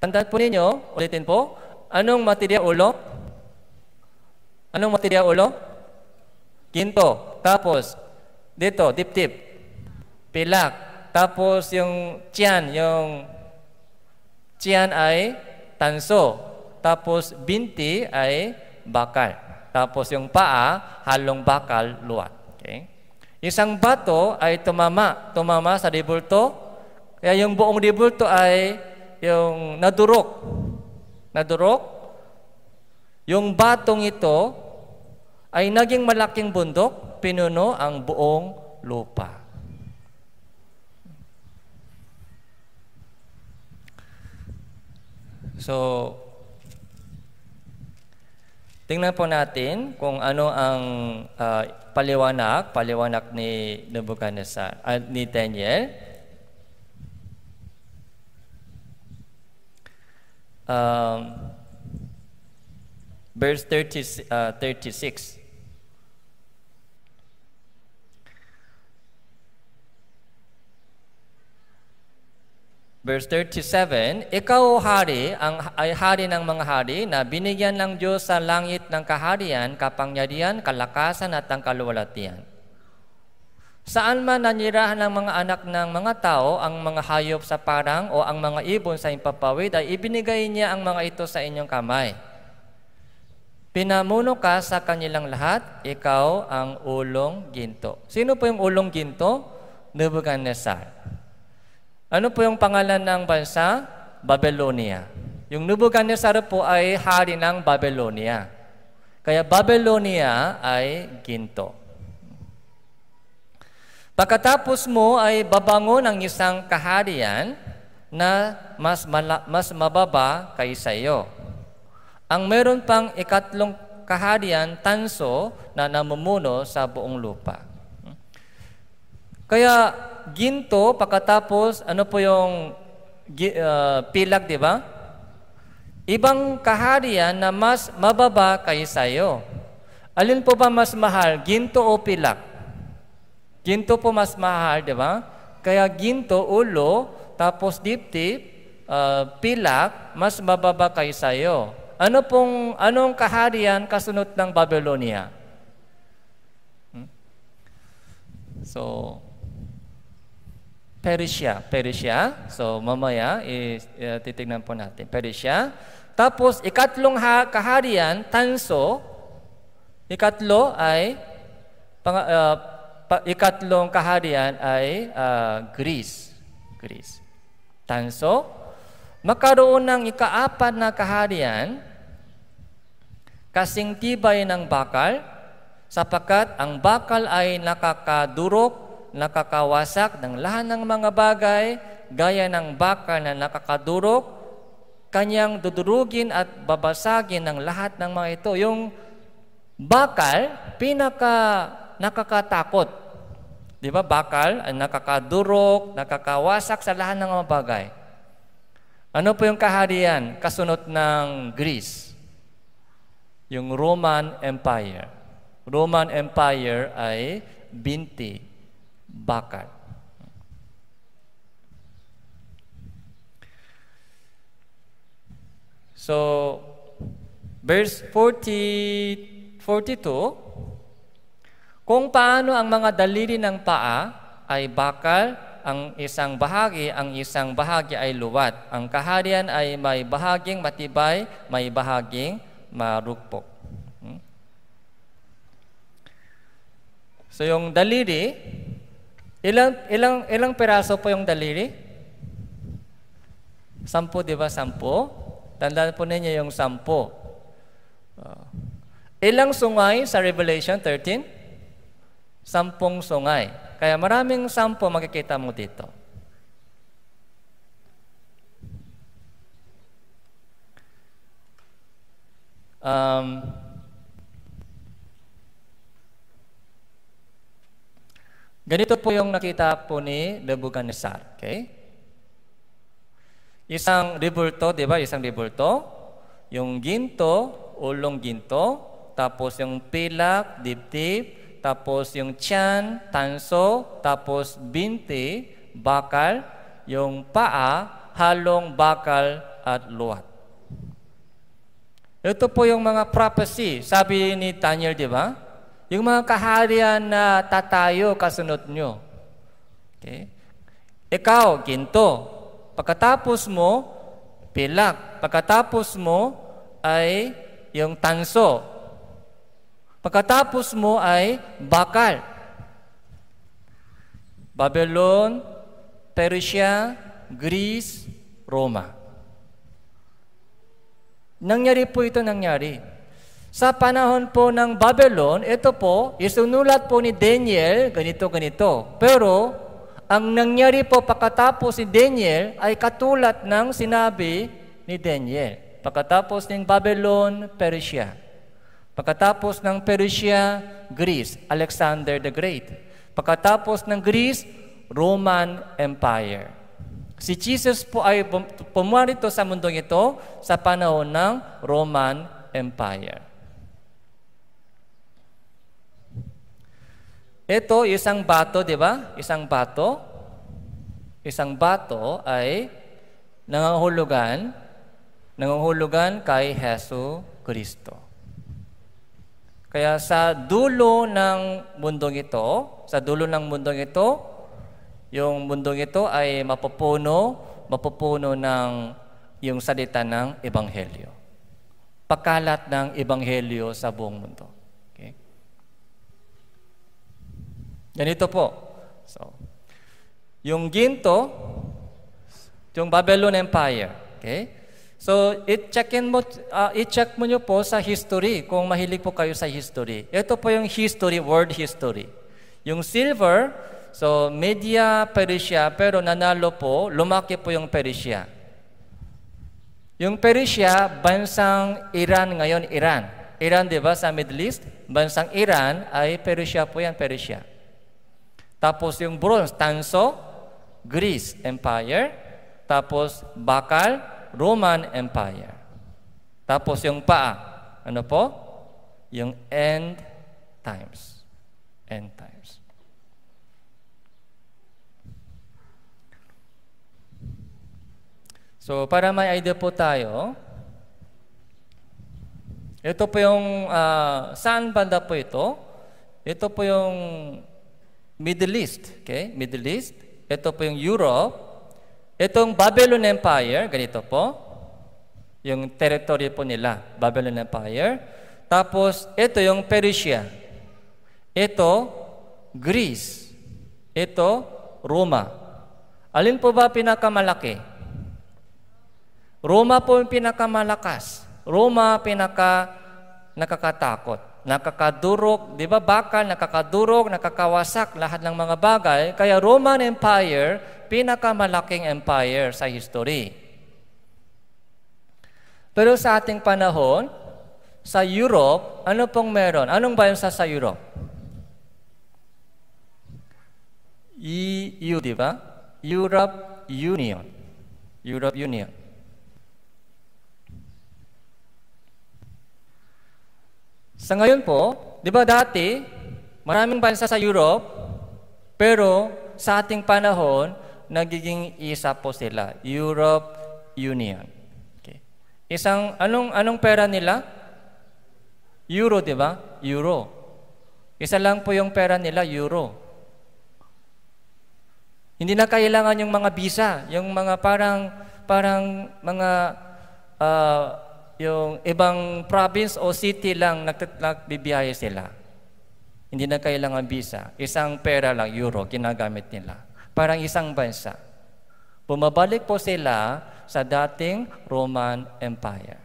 Tandaan po ninyo, ulitin po, anong materya ulo? Anong materya ulo? Ginto. Tapos, dito, dip dipdip. Pilak. Tapos yung tiyan, yung tiyan ay tanso. Tapos binti ay bakal. Tapos yung paa, halong bakal, luwat. Okay? isang bato ay tumama, tumama sa dibulto. Kaya yung buong dibulto ay yung nadurok. Nadurok. Yung batong ito ay naging malaking bundok, pinuno ang buong lupa. So, Tingnan po natin kung ano ang uh, paliwanag, paliwanag ni Nebuchadnezzar, uh, ni Daniel. Um, verse 30, uh, 36. Verse 37, Ikaw, o hari, ang, ay hari ng mga hari na binigyan ng Diyos sa langit ng kaharian, kapangyarihan, kalakasan at ang kaluwalatian. Saan man nanirahan ng mga anak ng mga tao, ang mga hayop sa parang o ang mga ibon sa impapawid ay ibinigay niya ang mga ito sa inyong kamay. Pinamuno ka sa kanilang lahat, ikaw ang ulong ginto. Sino po yung ulong ginto? Nebuchadnezzar. Ano po yung pangalan ng bansa? Babylonia. Yung Nebuchadnezzar po ay hari ng Babylonia. Kaya Babylonia ay ginto. Pagkatapos mo ay babangon ang isang kaharian na mas, mala, mas mababa kaysa iyo. Ang meron pang ikatlong kaharian, tanso, na namumuno sa buong lupa. Kaya ginto, pagkatapos, ano po yung uh, pilag, di ba? Ibang kaharian na mas mababa kaysa iyo. Alin po ba mas mahal, ginto o pilak? Ginto po mas mahal, di ba? Kaya ginto, ulo, tapos dipdip, uh, ah, pilak, mas mababa kaysa iyo. Ano pong, anong kaharian kasunod ng Babylonia? Hmm? So, Perisia. Perisia. So mamaya is, uh, titignan po natin. Perisia. Tapos ikatlong ha- kaharian, Tanso. Ikatlo ay pang, uh, pa, ikatlong kaharian ay uh, Greece. Greece. Tanso. Magkaroon ng ikaapat na kaharian, kasing tibay ng bakal, sapakat ang bakal ay nakakadurok nakakawasak ng lahat ng mga bagay, gaya ng baka na nakakadurok, kanyang dudurugin at babasagin ng lahat ng mga ito. Yung bakal, pinaka nakakatakot. Di ba? Bakal, ay nakakadurok, nakakawasak sa lahat ng mga bagay. Ano po yung kaharian? Kasunod ng Greece. Yung Roman Empire. Roman Empire ay binti bakal. So, verse 40, 42, Kung paano ang mga daliri ng paa ay bakal, ang isang bahagi, ang isang bahagi ay luwat. Ang kaharian ay may bahaging matibay, may bahaging marukpok. Hmm? So yung daliri, Ilang, ilang, ilang peraso po yung daliri? Sampu, di ba? Sampu. Tandaan po ninyo yung sampu. Oh. ilang sungay sa Revelation 13? Sampung sungay. Kaya maraming sampu makikita mo dito. Um, Ganito po yung nakita po ni Nebuchadnezzar. Okay? Isang ribulto, di ba? Isang ribulto. Yung ginto, ulong ginto. Tapos yung pilak, dibdib. Tapos yung tiyan, tanso. Tapos binti, bakal. Yung paa, halong bakal at luwat. Ito po yung mga prophecy. Sabi ni Daniel, di ba? Yung mga kaharian na tatayo, kasunod nyo. Okay? Ikaw, ginto. Pagkatapos mo, pilak. Pagkatapos mo ay yung tanso. Pagkatapos mo ay bakal. Babylon, Persia, Greece, Roma. Nangyari po ito nangyari. Sa panahon po ng Babylon, ito po, isunulat po ni Daniel, ganito, ganito. Pero, ang nangyari po pagkatapos ni Daniel ay katulad ng sinabi ni Daniel. Pagkatapos ng Babylon, Persia. Pagkatapos ng Persia, Greece, Alexander the Great. Pagkatapos ng Greece, Roman Empire. Si Jesus po ay pumuwarito sa mundong ito sa panahon ng Roman Empire. Ito, isang bato, di ba? Isang bato. Isang bato ay nangangahulugan, nangangahulugan kay Heso Kristo. Kaya sa dulo ng mundong ito, sa dulo ng mundong ito, yung mundong ito ay mapupuno, mapupuno ng yung salita ng Ebanghelyo. Pagkalat ng Ebanghelyo sa buong mundo. Ganito po. So, yung ginto, yung Babylon Empire. Okay? So, i-checkin mo, uh, i-check mo nyo po sa history kung mahilig po kayo sa history. Ito po yung history, world history. Yung silver, so media Persia, pero nanalo po, lumaki po yung Persia. Yung Persia, bansang Iran ngayon, Iran. Iran, di ba, sa Middle East? Bansang Iran ay Persia po yan, Persia. Tapos yung bronze, Tanso, Greece Empire. Tapos bakal, Roman Empire. Tapos yung paa, ano po? Yung end times. End times. So, para may idea po tayo, ito po yung, uh, saan banda po ito? Ito po yung Middle East. Okay? Middle East. Ito po yung Europe. Itong Babylon Empire, ganito po. Yung territory po nila, Babylon Empire. Tapos, ito yung Persia. Ito, Greece. Ito, Roma. Alin po ba pinakamalaki? Roma po yung pinakamalakas. Roma pinaka nakakatakot nakakadurog, di ba bakal, nakakadurog, nakakawasak, lahat ng mga bagay. Kaya Roman Empire, pinakamalaking empire sa history. Pero sa ating panahon, sa Europe, ano pong meron? Anong ba yung sa, sa Europe? EU, di ba? Europe Union. Europe Union. Sa ngayon po, di ba dati, maraming bansa sa Europe, pero sa ating panahon, nagiging isa po sila, Europe Union. Okay. Isang, anong, anong pera nila? Euro, di ba? Euro. Isa lang po yung pera nila, euro. Hindi na kailangan yung mga visa, yung mga parang, parang mga uh, yung ibang province o city lang nagbibiyahe sila. Hindi na kailangan visa. Isang pera lang, euro, ginagamit nila. Parang isang bansa. Bumabalik po sila sa dating Roman Empire.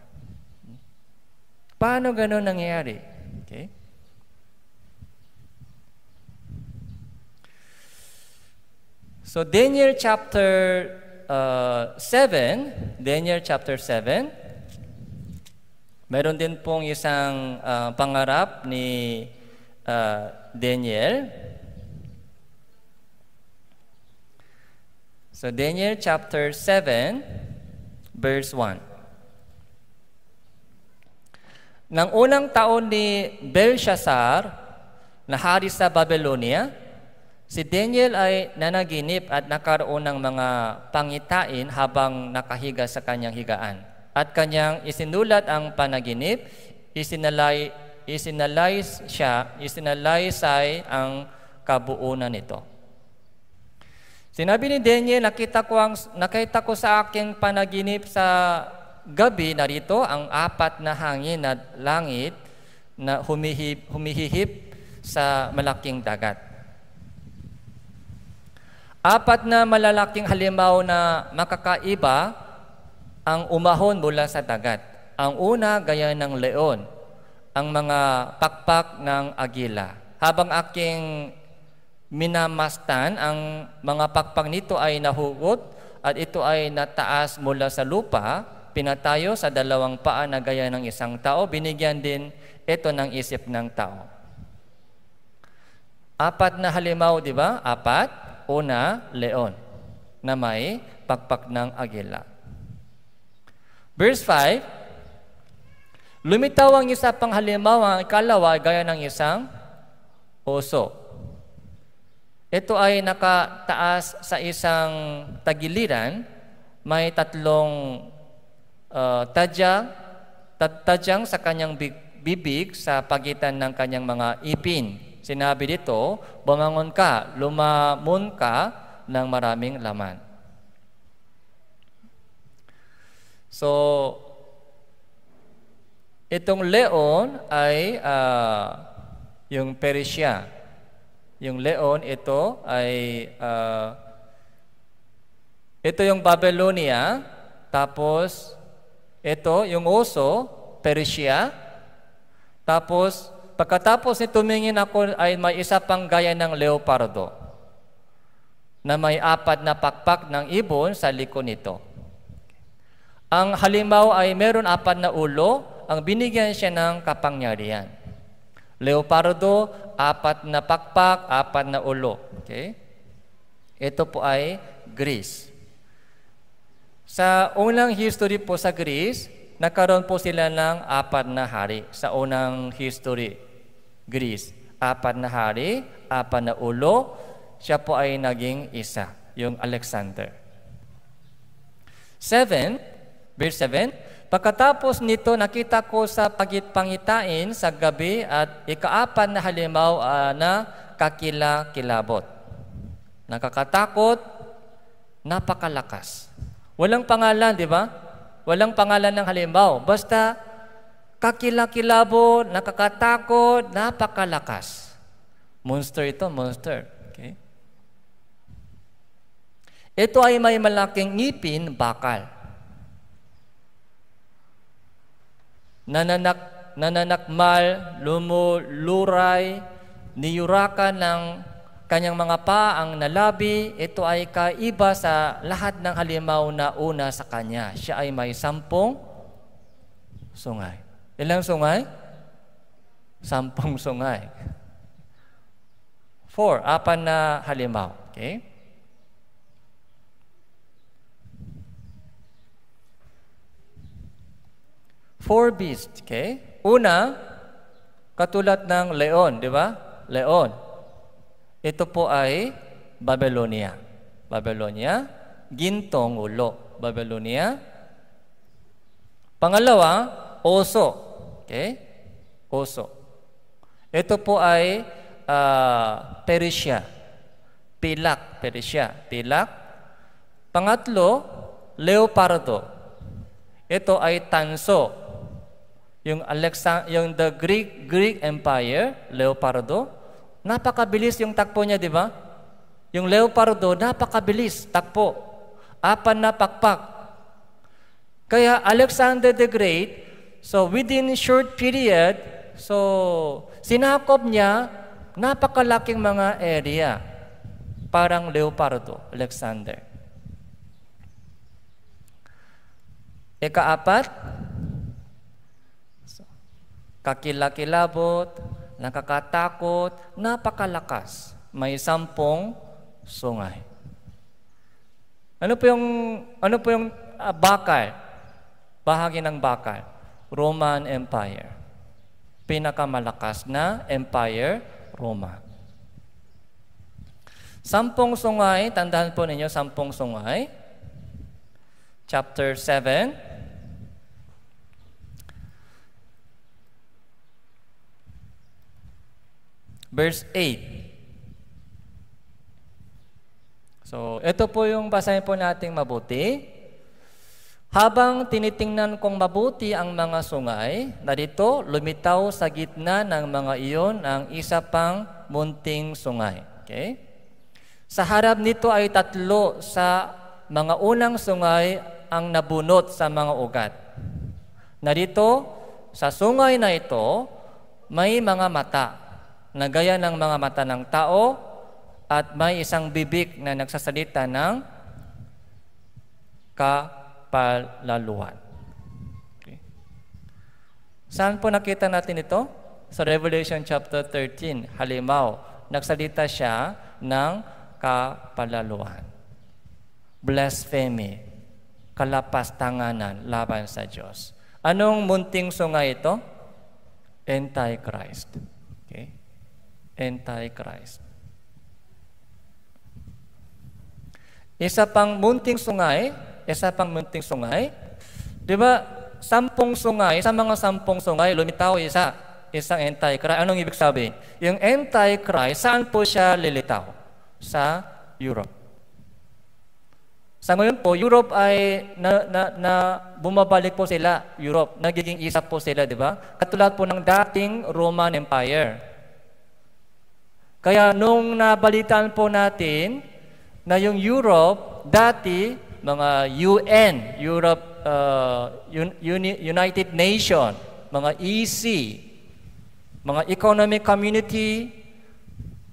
Paano ganun nangyayari? Okay? So Daniel chapter uh, 7, Daniel chapter 7, Meron din pong isang uh, pangarap ni uh, Daniel. So Daniel chapter 7 verse 1. Nang unang taon ni Belshazzar na hari sa Babylonia, si Daniel ay nanaginip at nakaroon ng mga pangitain habang nakahiga sa kanyang higaan at kanyang isinulat ang panaginip, isinalay, isinalay siya, isinalay isinalaysay ang kabuunan nito. Sinabi ni Daniel, nakita ko, ang, nakita ko sa aking panaginip sa gabi, narito ang apat na hangin at langit na humihip, humihihip sa malaking dagat. Apat na malalaking halimaw na makakaiba ang umahon mula sa dagat. Ang una, gaya ng leon, ang mga pakpak ng agila. Habang aking minamastan, ang mga pakpak nito ay nahugot at ito ay nataas mula sa lupa, pinatayo sa dalawang paa na gaya ng isang tao, binigyan din ito ng isip ng tao. Apat na halimaw, di ba? Apat. Una, leon na may pakpak ng agila. Verse 5, Lumitaw ang isa pang halimbawa ang ikalawa gaya ng isang oso. Ito ay nakataas sa isang tagiliran, may tatlong uh, tadya, tadyang sa kanyang bibig sa pagitan ng kanyang mga ipin. Sinabi dito, bumangon ka, lumamon ka ng maraming laman. So, itong leon ay uh, yung Persia. Yung leon, ito ay uh, ito yung Babylonia, tapos ito yung oso, Persia, tapos pagkatapos ni tumingin ako ay may isa pang gaya ng leopardo na may apat na pakpak ng ibon sa likod nito. Ang halimaw ay meron apat na ulo, ang binigyan siya ng kapangyarihan. Leopardo, apat na pakpak, apat na ulo. Okay? Ito po ay Greece. Sa unang history po sa Greece, nagkaroon po sila ng apat na hari. Sa unang history, Greece. Apat na hari, apat na ulo, siya po ay naging isa, yung Alexander. Seven, Verse 7, Pagkatapos nito nakita ko sa pagitpangitain sa gabi at ikaapan na halimaw uh, na kakila-kilabot. Nakakatakot, napakalakas. Walang pangalan, di ba? Walang pangalan ng halimaw. Basta kakilakilabot, nakakatakot, napakalakas. Monster ito, monster. Okay? Ito ay may malaking ngipin, bakal. nananak, nananakmal, lumuluray, niyurakan ng kanyang mga paa ang nalabi, ito ay kaiba sa lahat ng halimaw na una sa kanya. Siya ay may sampung sungay. Ilang sungay? Sampung sungay. Four, apan na halimaw. Okay? Four beasts, okay? Una, katulad ng leon, di ba? Leon. Ito po ay Babylonia. Babylonia, gintong ulo. Babylonia. Pangalawa, oso. Okay? Oso. Ito po ay uh, Persia. Pilak, Persia. Pilak. Pangatlo, leopardo. Ito ay tanso. Yung, Alexander, yung the Greek, Greek Empire, Leopardo, napakabilis yung takpo niya, di ba? Yung Leopardo, napakabilis takpo. Apan na pakpak. Kaya Alexander the Great, so within short period, so sinakop niya napakalaking mga area. Parang Leopardo, Alexander. Ikaapat, kakilakilabot, nakakatakot, napakalakas. May sampung sungay. Ano po yung, ano po yung uh, bakal? Bahagi ng bakal. Roman Empire. Pinakamalakas na Empire Roma. Sampung sungay, tandaan po ninyo, sampung sungay. Chapter 7, verse 8. So, ito po yung basahin po nating mabuti. Habang tinitingnan kong mabuti ang mga sungay, narito lumitaw sa gitna ng mga iyon ang isa pang munting sungay. Okay? Sa harap nito ay tatlo sa mga unang sungay ang nabunot sa mga ugat. Narito, sa sungay na ito, may mga mata na gaya ng mga mata ng tao at may isang bibig na nagsasalita ng kapalaluan. Saan po nakita natin ito? Sa Revelation chapter 13, halimaw, nagsalita siya ng kapalaluan. Blasphemy, kalapastanganan laban sa Diyos. Anong munting sunga ito? Antichrist. Antichrist. Isa pang munting sungay, isa pang munting sungay, di ba, sampung sungay, sa mga sampung sungay, lumitaw isa, isang Antichrist. Anong ibig sabihin? Yung Antichrist, saan po siya lilitaw? Sa Europe. Sa ngayon po, Europe ay na, na, na bumabalik po sila, Europe. Nagiging isa po sila, di ba? Katulad po ng dating Roman Empire. Kaya nung nabalitaan po natin na yung Europe, dati, mga UN, Europe, uh, Uni- United Nation, mga EC, mga Economic Community,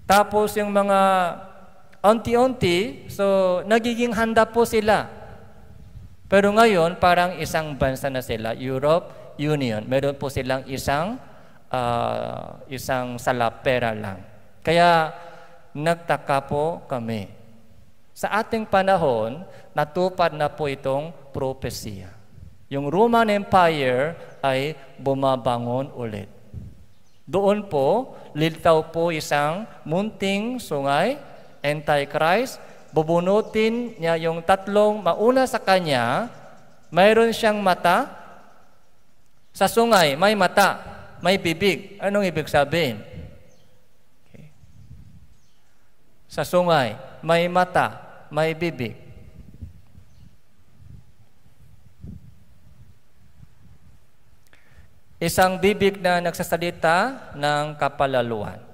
tapos yung mga unti-unti, so nagiging handa po sila. Pero ngayon, parang isang bansa na sila, Europe Union. Meron po silang isang uh, isang salapera lang. Kaya nagtaka po kami. Sa ating panahon, natupad na po itong propesya. Yung Roman Empire ay bumabangon ulit. Doon po, lilitaw po isang munting sungay, Antichrist, bubunutin niya yung tatlong mauna sa kanya, mayroon siyang mata, sa sungay may mata, may bibig. Anong ibig sabihin? sa sungay, may mata, may bibig. Isang bibig na nagsasalita ng kapalaluan.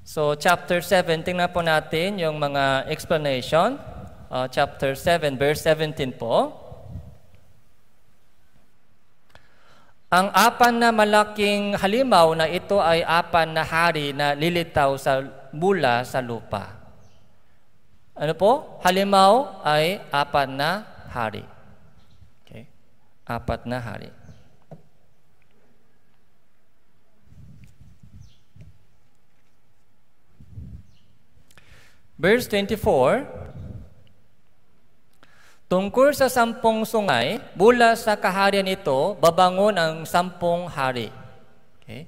So chapter 7, tingnan po natin yung mga explanation. Uh, chapter 7, verse 17 po. Ang apan na malaking halimaw na ito ay apan na hari na lilitaw sa bula sa lupa. Ano po? Halimaw ay apat na hari. Okay? Apat na hari. Verse 24, Tungkol sa sampung sungay, mula sa kaharian ito, babangon ang sampung hari. Okay?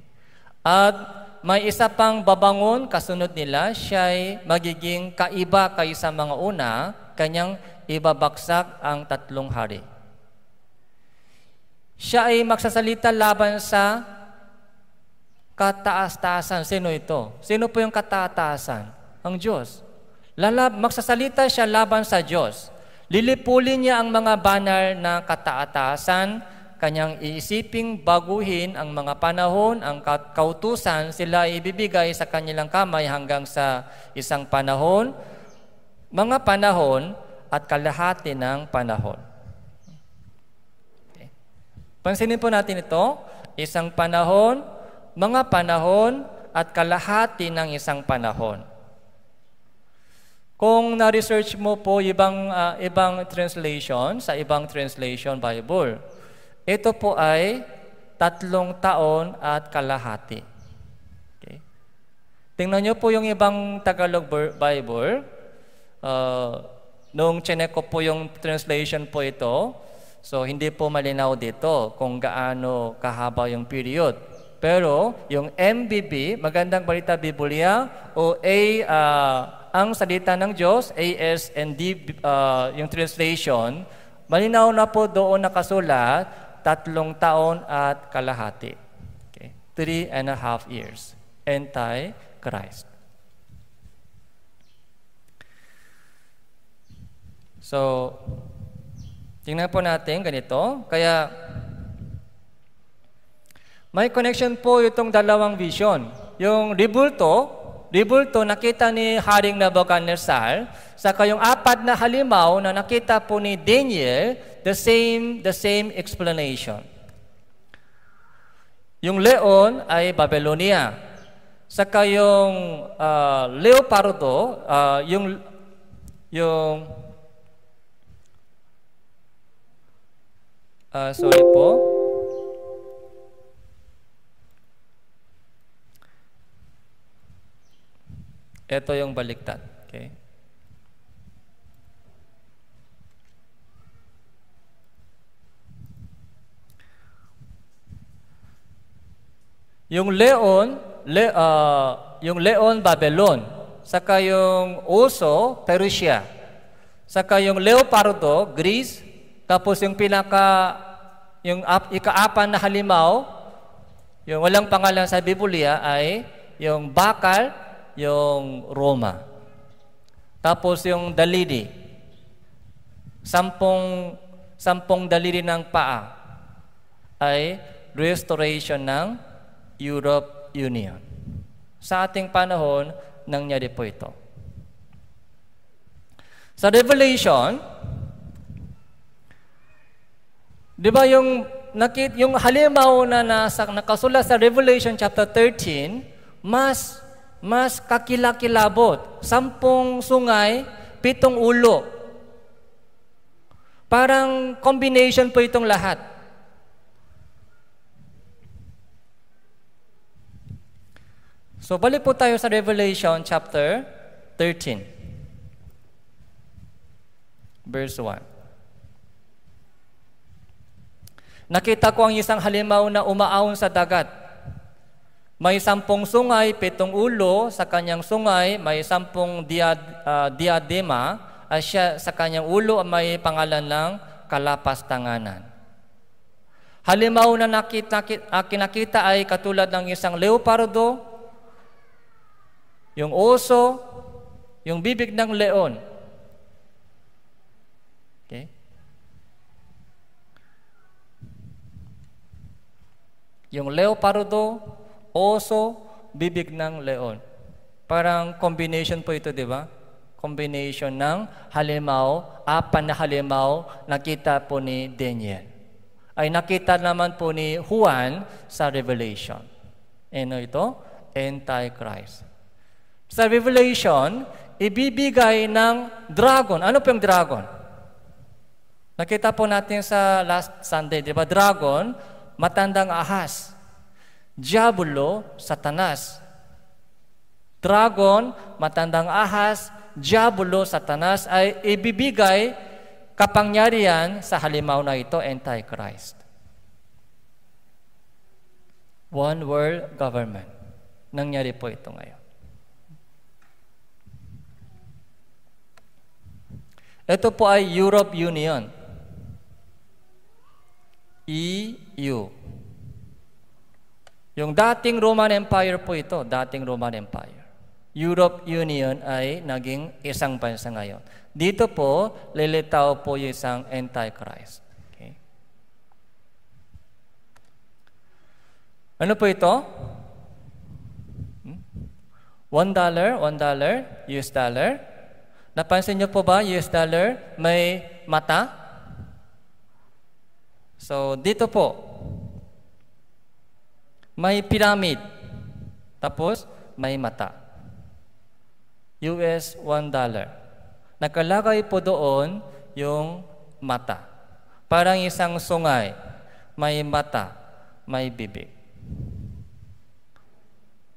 At may isa pang babangon kasunod nila, siya'y magiging kaiba kayo sa mga una, kanyang ibabaksak ang tatlong hari. Siya ay magsasalita laban sa kataas-taasan. Sino ito? Sino po yung kataas-taasan? Ang Diyos. Lalab, magsasalita siya laban sa Diyos. Lilipulin niya ang mga banal na kataatasan, kanyang iisiping baguhin ang mga panahon, ang kautusan, sila ibibigay sa kanilang kamay hanggang sa isang panahon, mga panahon at kalahati ng panahon. Okay. Pansinin po natin ito, isang panahon, mga panahon, at kalahati ng isang panahon. Kung na-research mo po ibang, uh, ibang translation, sa ibang translation Bible, ito po ay tatlong taon at kalahati. Okay? Tingnan niyo po yung ibang Tagalog Bible. Uh, nung chineko po yung translation po ito, so hindi po malinaw dito kung gaano kahaba yung period. Pero yung MBB, Magandang Balita Biblia, o A... Uh, ang salita ng Diyos, AS and uh, yung translation, malinaw na po doon nakasulat, tatlong taon at kalahati. Okay? Three and a half years. Anti-Christ. So, tingnan po natin ganito. Kaya, may connection po itong dalawang vision. Yung ribulto, Dibulto, nakita ni Haring Nabucodonosor sa kayong apat na halimaw na nakita po ni Daniel, the same, the same explanation. Yung leon ay Babylonia. Sa kayong uh, ah, leopardo, uh, yung, yung, uh, sorry po, Ito yung baliktad. Okay? Yung leon, le, uh, yung leon Babylon, saka yung oso Persia, saka yung leopardo Greece, tapos yung pinaka yung ap, ikaapan na halimaw, yung walang pangalan sa Biblia ay yung bakal yung Roma. Tapos yung daliri, sampung, sampung daliri ng paa ay restoration ng Europe Union. Sa ating panahon, nangyari po ito. Sa Revelation, di ba yung, nakit, yung halimaw na nasa, nakasulat sa Revelation chapter 13, mas mas kakilakilabot. Sampung sungay, pitong ulo. Parang combination po itong lahat. So balik po tayo sa Revelation chapter 13. Verse 1. Nakita ko ang isang halimaw na umaawon sa dagat may sampung sungay, pitong ulo sa kanyang sungay, may sampung diad, uh, diadema at siya sa kanyang ulo may pangalan ng kalapastanganan. Halimaw na nakita, ah, kinakita ay katulad ng isang leopardo, yung oso, yung bibig ng leon. Okay? Yung leopardo, Oso, bibig ng leon. Parang combination po ito, di ba? Combination ng halimaw, apan na halimaw, nakita po ni Daniel. Ay nakita naman po ni Juan sa Revelation. Ano ito? Antichrist. Sa Revelation, ibibigay ng dragon. Ano po yung dragon? Nakita po natin sa last Sunday, di ba? Dragon, matandang ahas. Diablo, Satanas. Dragon, matandang ahas, Diablo, Satanas ay ibibigay kapangyarihan sa halimaw na ito, Antichrist. One world government. Nangyari po ito ngayon. Ito po ay Europe Union. EU. Yung dating Roman Empire po ito, dating Roman Empire. Europe Union ay naging isang bansa ngayon. Dito po, lilitaw po yung isang Antichrist. Okay. Ano po ito? Hmm? One dollar, one dollar, US dollar. Napansin niyo po ba, US dollar, may mata? So, dito po, may pyramid. Tapos, may mata. US 1 dollar. Nakalagay po doon yung mata. Parang isang sungay. May mata, may bibig.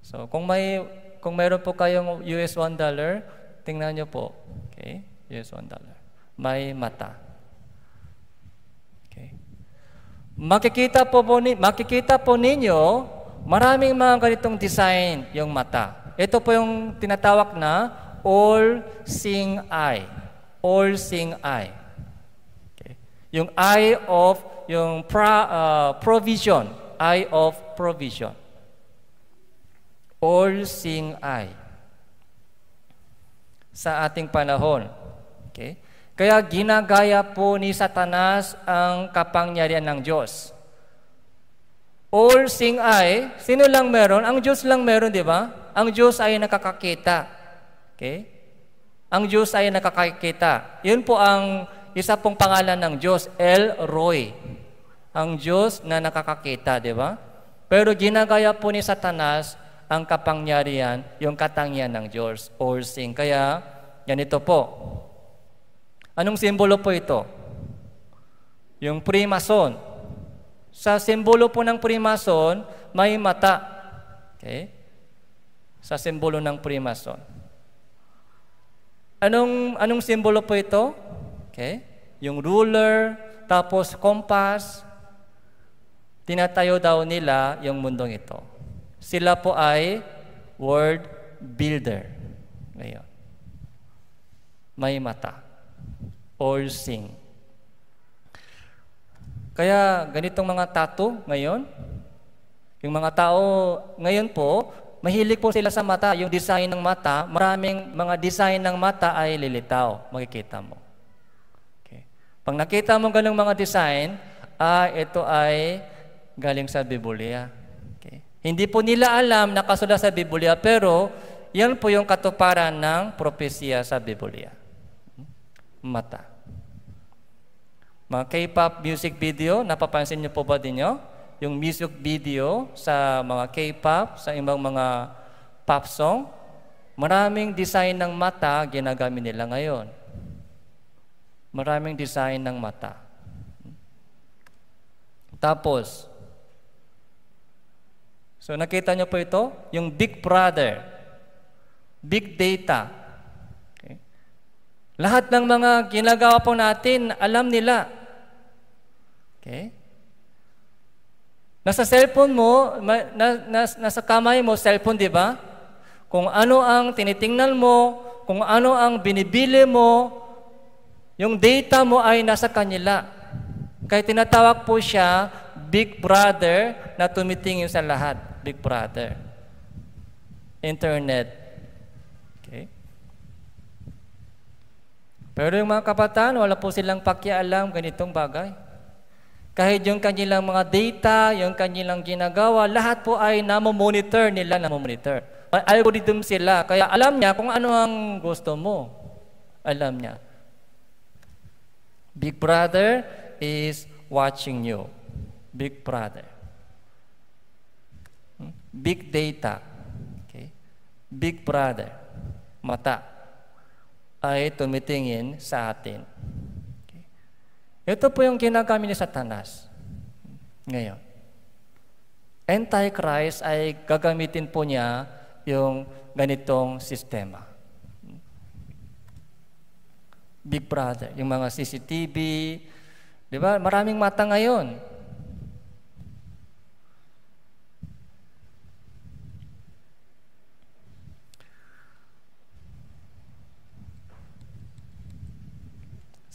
So, kung may kung mayroon po kayong US 1 dollar, tingnan nyo po. Okay? US 1 dollar. May mata. Makikita po, po, makikita po ninyo, maraming mga ganitong design yung mata. Ito po yung tinatawag na all-seeing eye. All-seeing eye. Okay. Yung eye of, yung pra, uh, provision. Eye of provision. All-seeing eye. Sa ating panahon. Okay? Kaya ginagaya po ni Satanas ang kapangyarihan ng Diyos. All sing ay, sino lang meron? Ang Diyos lang meron, di ba? Ang Diyos ay nakakakita. Okay? Ang Diyos ay nakakakita. Yun po ang isa pong pangalan ng Diyos, El Roy. Ang Diyos na nakakakita, di ba? Pero ginagaya po ni Satanas ang kapangyarihan, yung katangian ng Diyos, all sing. Kaya, ganito po. Anong simbolo po ito? Yung Freemason. Sa simbolo po ng Freemason, may mata. Okay? Sa simbolo ng Freemason. Anong, anong simbolo po ito? Okay? Yung ruler, tapos compass, tinatayo daw nila yung mundong ito. Sila po ay world builder. Ngayon. May mata or sing. Kaya ganitong mga tato ngayon, yung mga tao ngayon po, mahilig po sila sa mata, yung design ng mata, maraming mga design ng mata ay lilitaw, makikita mo. Okay. Pag nakita mo ganung mga design, ah, ito ay galing sa Biblia. Okay. Hindi po nila alam nakasulat sa Biblia, pero yan po yung katuparan ng propesya sa Biblia. Hmm? Mata. Mga K-pop music video, napapansin niyo po ba din yun? Yung music video sa mga K-pop, sa ibang mga pop song, maraming design ng mata ginagamit nila ngayon. Maraming design ng mata. Tapos, so nakita niyo po ito? Yung Big Brother, Big Data. Okay. Lahat ng mga ginagawa po natin, alam nila Okay? Nasa cellphone mo, na, na, nasa kamay mo, cellphone, di ba? Kung ano ang tinitingnan mo, kung ano ang binibili mo, yung data mo ay nasa kanila. Kaya tinatawag po siya Big Brother na tumitingin sa lahat. Big Brother. Internet. Okay? Pero yung mga kabataan, wala po silang pakialam ganitong bagay. Kahit yung kanilang mga data, yung kanilang ginagawa, lahat po ay namomonitor nila, namomonitor. May algorithm sila, kaya alam niya kung ano ang gusto mo. Alam niya. Big Brother is watching you. Big Brother. Hmm? Big data. Okay? Big Brother. Mata ay tumitingin sa atin. Ito po yung ginagamit ni Satanas ngayon. Antichrist ay gagamitin po niya yung ganitong sistema. Big Brother, yung mga CCTV, di ba? Maraming mata ngayon.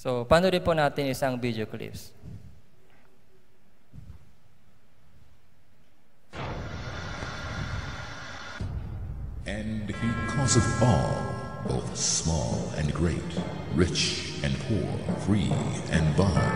So, panoorin po natin isang video clips. And because of all, both small and great, rich and poor, free and bond,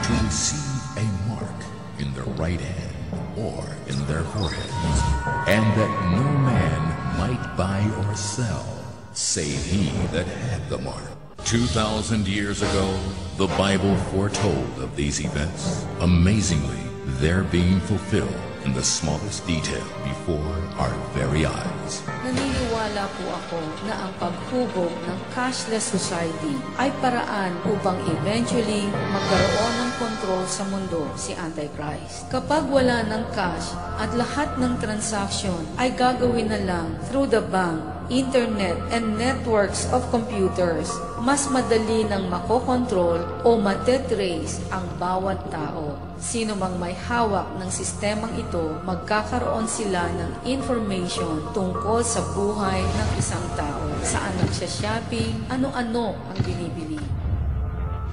to receive a mark in their right hand or in their foreheads, and that no man might buy or sell, save he that had the mark. 2,000 years ago, the Bible foretold of these events, amazingly, they're being fulfilled in the smallest detail before our very eyes. Naniniwala po ako na ang paghubog ng cashless society ay paraan upang eventually magkaroon ng kontrol sa mundo si Antichrist. Kapag wala ng cash at lahat ng transaksyon ay gagawin na lang through the bank internet and networks of computers, mas madali nang makokontrol o matetrace ang bawat tao. Sino mang may hawak ng sistemang ito, magkakaroon sila ng information tungkol sa buhay ng isang tao. Saan nagsya-shopping, ano-ano ang binibili.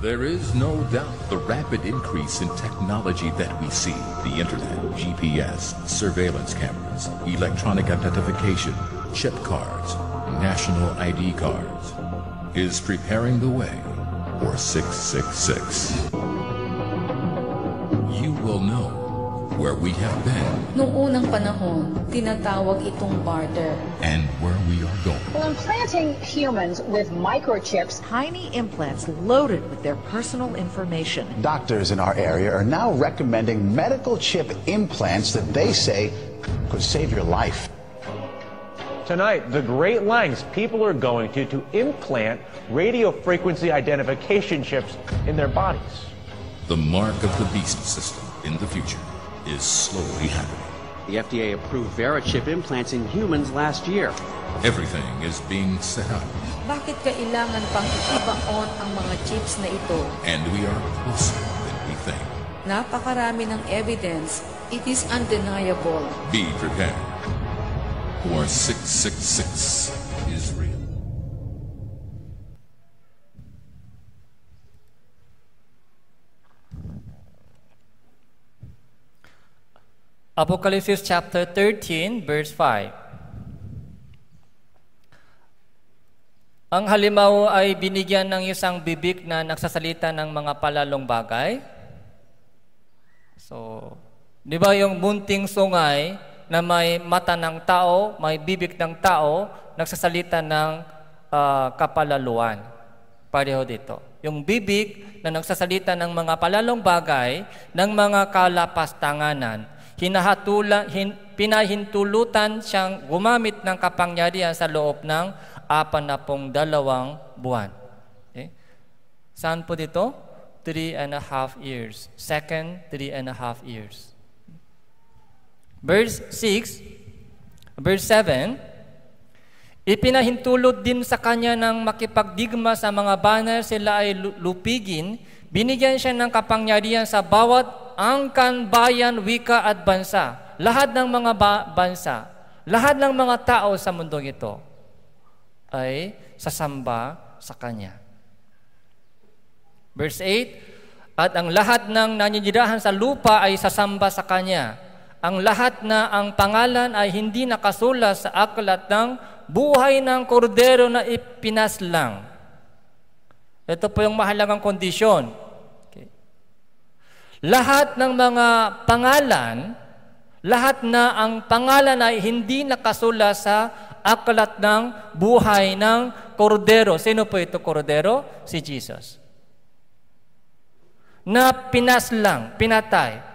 There is no doubt the rapid increase in technology that we see, the internet, GPS, surveillance cameras, electronic identification, chip cards, national ID cards, is preparing the way for 666. You will know where we have been. Noong unang panahon, tinatawag itong barter. And where we are going. Well, implanting humans with microchips. Tiny implants loaded with their personal information. Doctors in our area are now recommending medical chip implants that they say could save your life. Tonight, the great lengths people are going to to implant radio frequency identification chips in their bodies. The mark of the beast system in the future is slowly happening. The FDA approved Verichip implants in humans last year. Everything is being set up. Bakit kailangan pang ibaon ang mga chips na ito? And we are closer than we think. Napakarami ng evidence. It is undeniable. Be prepared. or 666 is real. Apocalypse chapter 13 verse 5 Ang halimaw ay binigyan ng isang bibig na nagsasalita ng mga palalong bagay. So, di ba yung munting sungay, na may mata ng tao, may bibig ng tao, nagsasalita ng uh, kapalaluan. Pareho dito. Yung bibig na nagsasalita ng mga palalong bagay, ng mga kalapastanganan, hinahatula, hin, pinahintulutan siyang gumamit ng kapangyarihan sa loob ng apanapong dalawang buwan. Okay? Eh, saan po dito? Three and a half years. Second, three and a half years. Verse 6, verse 7, Ipinahintulot din sa kanya ng makipagdigma sa mga banal sila ay lupigin, binigyan siya ng kapangyarihan sa bawat angkan, bayan, wika at bansa. Lahat ng mga ba- bansa, lahat ng mga tao sa mundong ito ay sasamba sa Kanya. Verse 8, At ang lahat ng naninirahan sa lupa ay sasamba sa Kanya ang lahat na ang pangalan ay hindi nakasulat sa aklat ng buhay ng kordero na ipinaslang. Ito po yung mahalagang kondisyon. Okay. Lahat ng mga pangalan, lahat na ang pangalan ay hindi nakasulat sa aklat ng buhay ng kordero. Sino po ito kordero? Si Jesus. Na pinaslang, pinatay.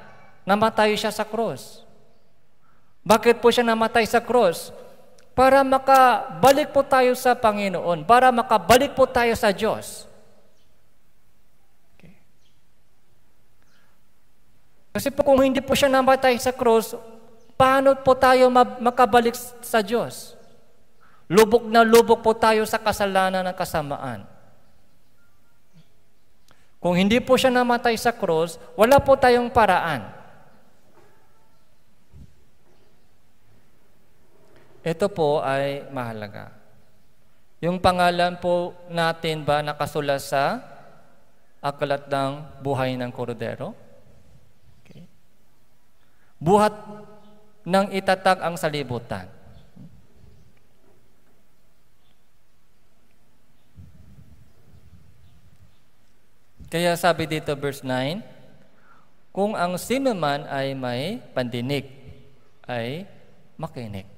Namatay siya sa cross. Bakit po siya namatay sa cross? Para makabalik po tayo sa Panginoon, para makabalik po tayo sa Diyos. Okay. Kasi po kung hindi po siya namatay sa cross, paano po tayo makabalik sa Diyos? Lubok na lubok po tayo sa kasalanan ng kasamaan. Kung hindi po siya namatay sa cross, wala po tayong paraan. Ito po ay mahalaga. Yung pangalan po natin ba nakasulat sa akalat ng buhay ng kordero? Okay. Buhat ng itatag ang salibutan. Kaya sabi dito verse 9, kung ang sino man ay may pandinig, ay makinig.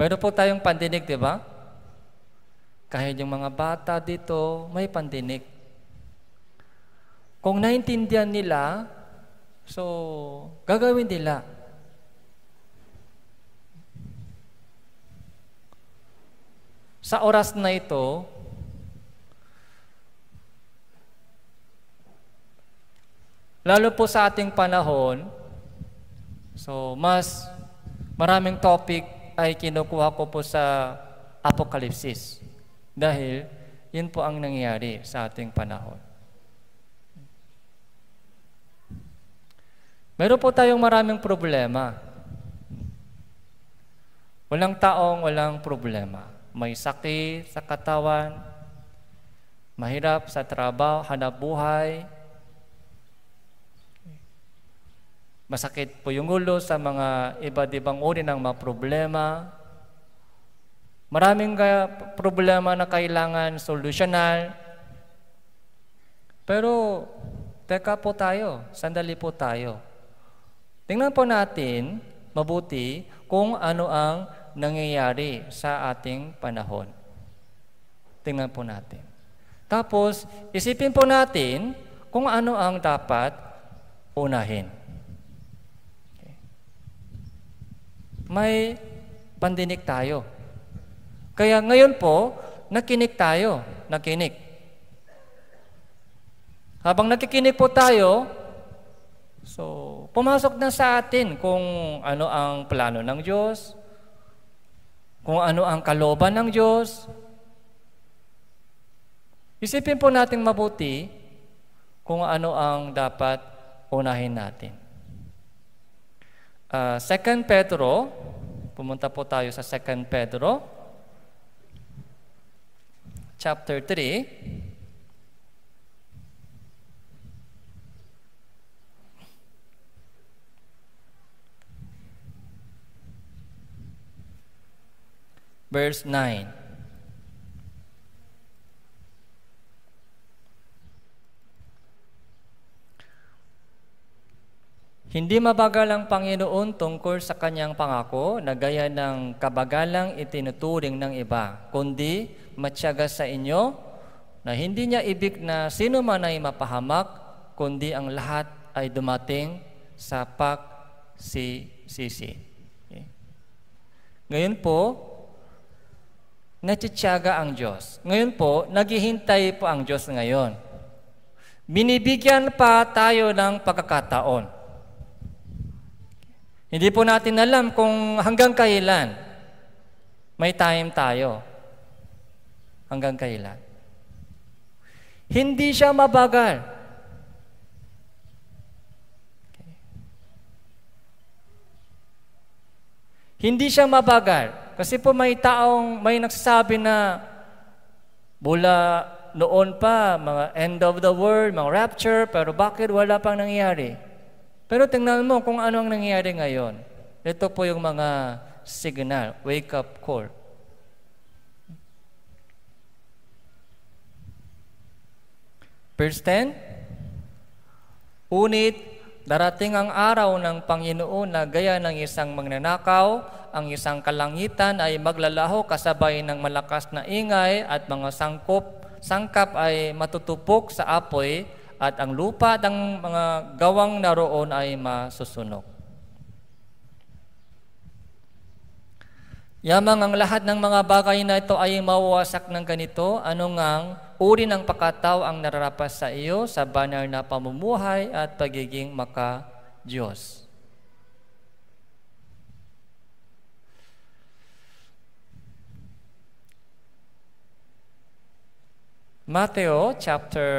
Meron po tayong pandinig, di ba? Kahit yung mga bata dito, may pandinig. Kung naintindihan nila, so gagawin nila. Sa oras na ito, Lalo po sa ating panahon, so mas maraming topic ay kinukuha ko po sa Apokalipsis. Dahil yun po ang nangyayari sa ating panahon. Meron po tayong maraming problema. Walang taong walang problema. May sakit sa katawan, mahirap sa trabaho, hanap buhay, Masakit po yung ulo sa mga iba't ibang uri ng mga problema. Maraming ka problema na kailangan solusyonal. Pero, teka po tayo, sandali po tayo. Tingnan po natin, mabuti, kung ano ang nangyayari sa ating panahon. Tingnan po natin. Tapos, isipin po natin kung ano ang dapat unahin. may pandinig tayo. Kaya ngayon po, nakinig tayo. Nakinig. Habang nakikinig po tayo, so pumasok na sa atin kung ano ang plano ng Diyos, kung ano ang kaloban ng Diyos. Isipin po natin mabuti kung ano ang dapat unahin natin uh, ah, 2 Pedro, pumunta po tayo sa 2 Pedro, chapter 3, verse 9. Hindi mabagal ang Panginoon tungkol sa kanyang pangako na gaya ng kabagalang itinuturing ng iba, kundi matyaga sa inyo na hindi niya ibig na sino man ay mapahamak, kundi ang lahat ay dumating sa pak pagsisisi. Okay. Ngayon po, natityaga ang Diyos. Ngayon po, naghihintay po ang Diyos ngayon. Binibigyan pa tayo ng pagkakataon. Hindi po natin alam kung hanggang kailan may time tayo. Hanggang kailan. Hindi siya mabagal. Okay. Hindi siya mabagal. Kasi po may taong may nagsasabi na mula noon pa, mga end of the world, mga rapture, pero bakit wala pang nangyari? Pero tingnan mo kung ano ang nangyayari ngayon. Ito po yung mga signal, wake up call. Verse 10, Unit, darating ang araw ng Panginoon na gaya ng isang magnanakaw, ang isang kalangitan ay maglalaho kasabay ng malakas na ingay at mga sangkop, sangkap ay matutupok sa apoy, at ang lupa at ang mga gawang naroon ay masusunog. Yamang ang lahat ng mga bagay na ito ay mawasak ng ganito, anong ang uri ng pakataw ang nararapas sa iyo sa banal na pamumuhay at pagiging maka-Diyos. Mateo chapter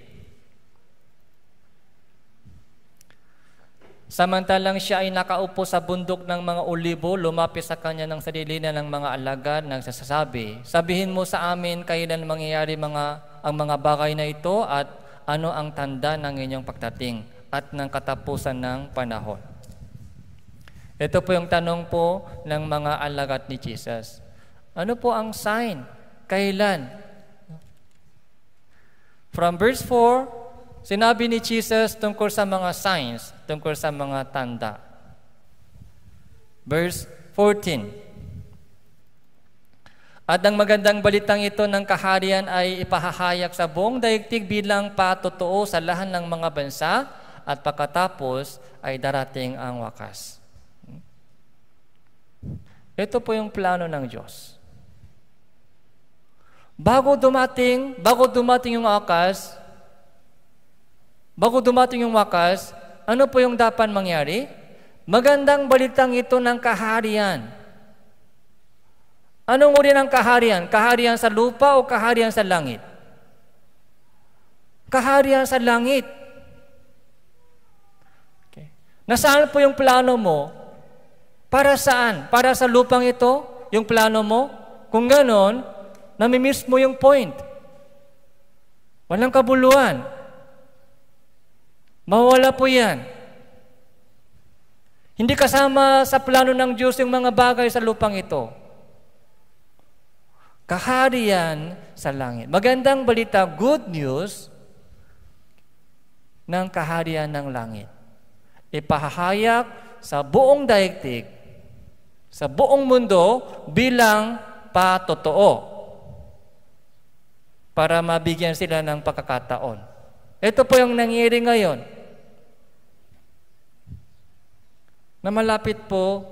Samantalang siya ay nakaupo sa bundok ng mga olibo, lumapit sa kanya ng sarili na ng mga alaga alagad nagsasabi, Sabihin mo sa amin kailan mangyayari mga, ang mga bagay na ito at ano ang tanda ng inyong pagdating at ng katapusan ng panahon. Ito po yung tanong po ng mga alagat ni Jesus. Ano po ang sign? Kailan? From verse 4, Sinabi ni Jesus tungkol sa mga signs, tungkol sa mga tanda. Verse 14. At ang magandang balitang ito ng kaharian ay ipahahayag sa buong daigdig bilang patotoo sa lahan ng mga bansa at pagkatapos ay darating ang wakas. Ito po yung plano ng Diyos. Bago dumating, bago dumating yung wakas, bago dumating yung wakas, ano po yung dapat mangyari? Magandang balitang ito ng kaharian. Anong uri ng kaharian? Kaharian sa lupa o kaharian sa langit? Kaharian sa langit. Okay. Nasaan po yung plano mo? Para saan? Para sa lupang ito? Yung plano mo? Kung ganon, nami-miss mo yung point. Walang kabuluhan. Mawala po yan. Hindi kasama sa plano ng Diyos yung mga bagay sa lupang ito. Kaharian sa langit. Magandang balita, good news ng kaharian ng langit. Ipahahayag sa buong daigdig, sa buong mundo bilang patotoo para mabigyan sila ng pagkakataon. Ito po yung nangyari ngayon. Na malapit po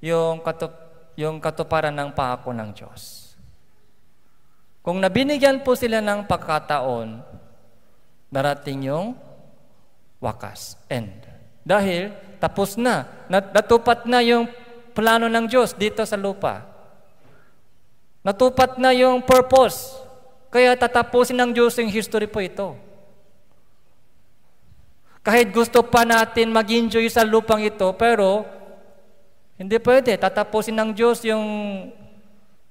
yung, katup yung katuparan ng pako ng Diyos. Kung nabinigyan po sila ng pagkataon, darating yung wakas, end. Dahil tapos na, natupat na yung plano ng Diyos dito sa lupa. Natupat na yung purpose. Kaya tatapusin ng Diyos yung history po ito. Kahit gusto pa natin mag-enjoy sa lupang ito, pero hindi pwede. Tatapusin ng Diyos yung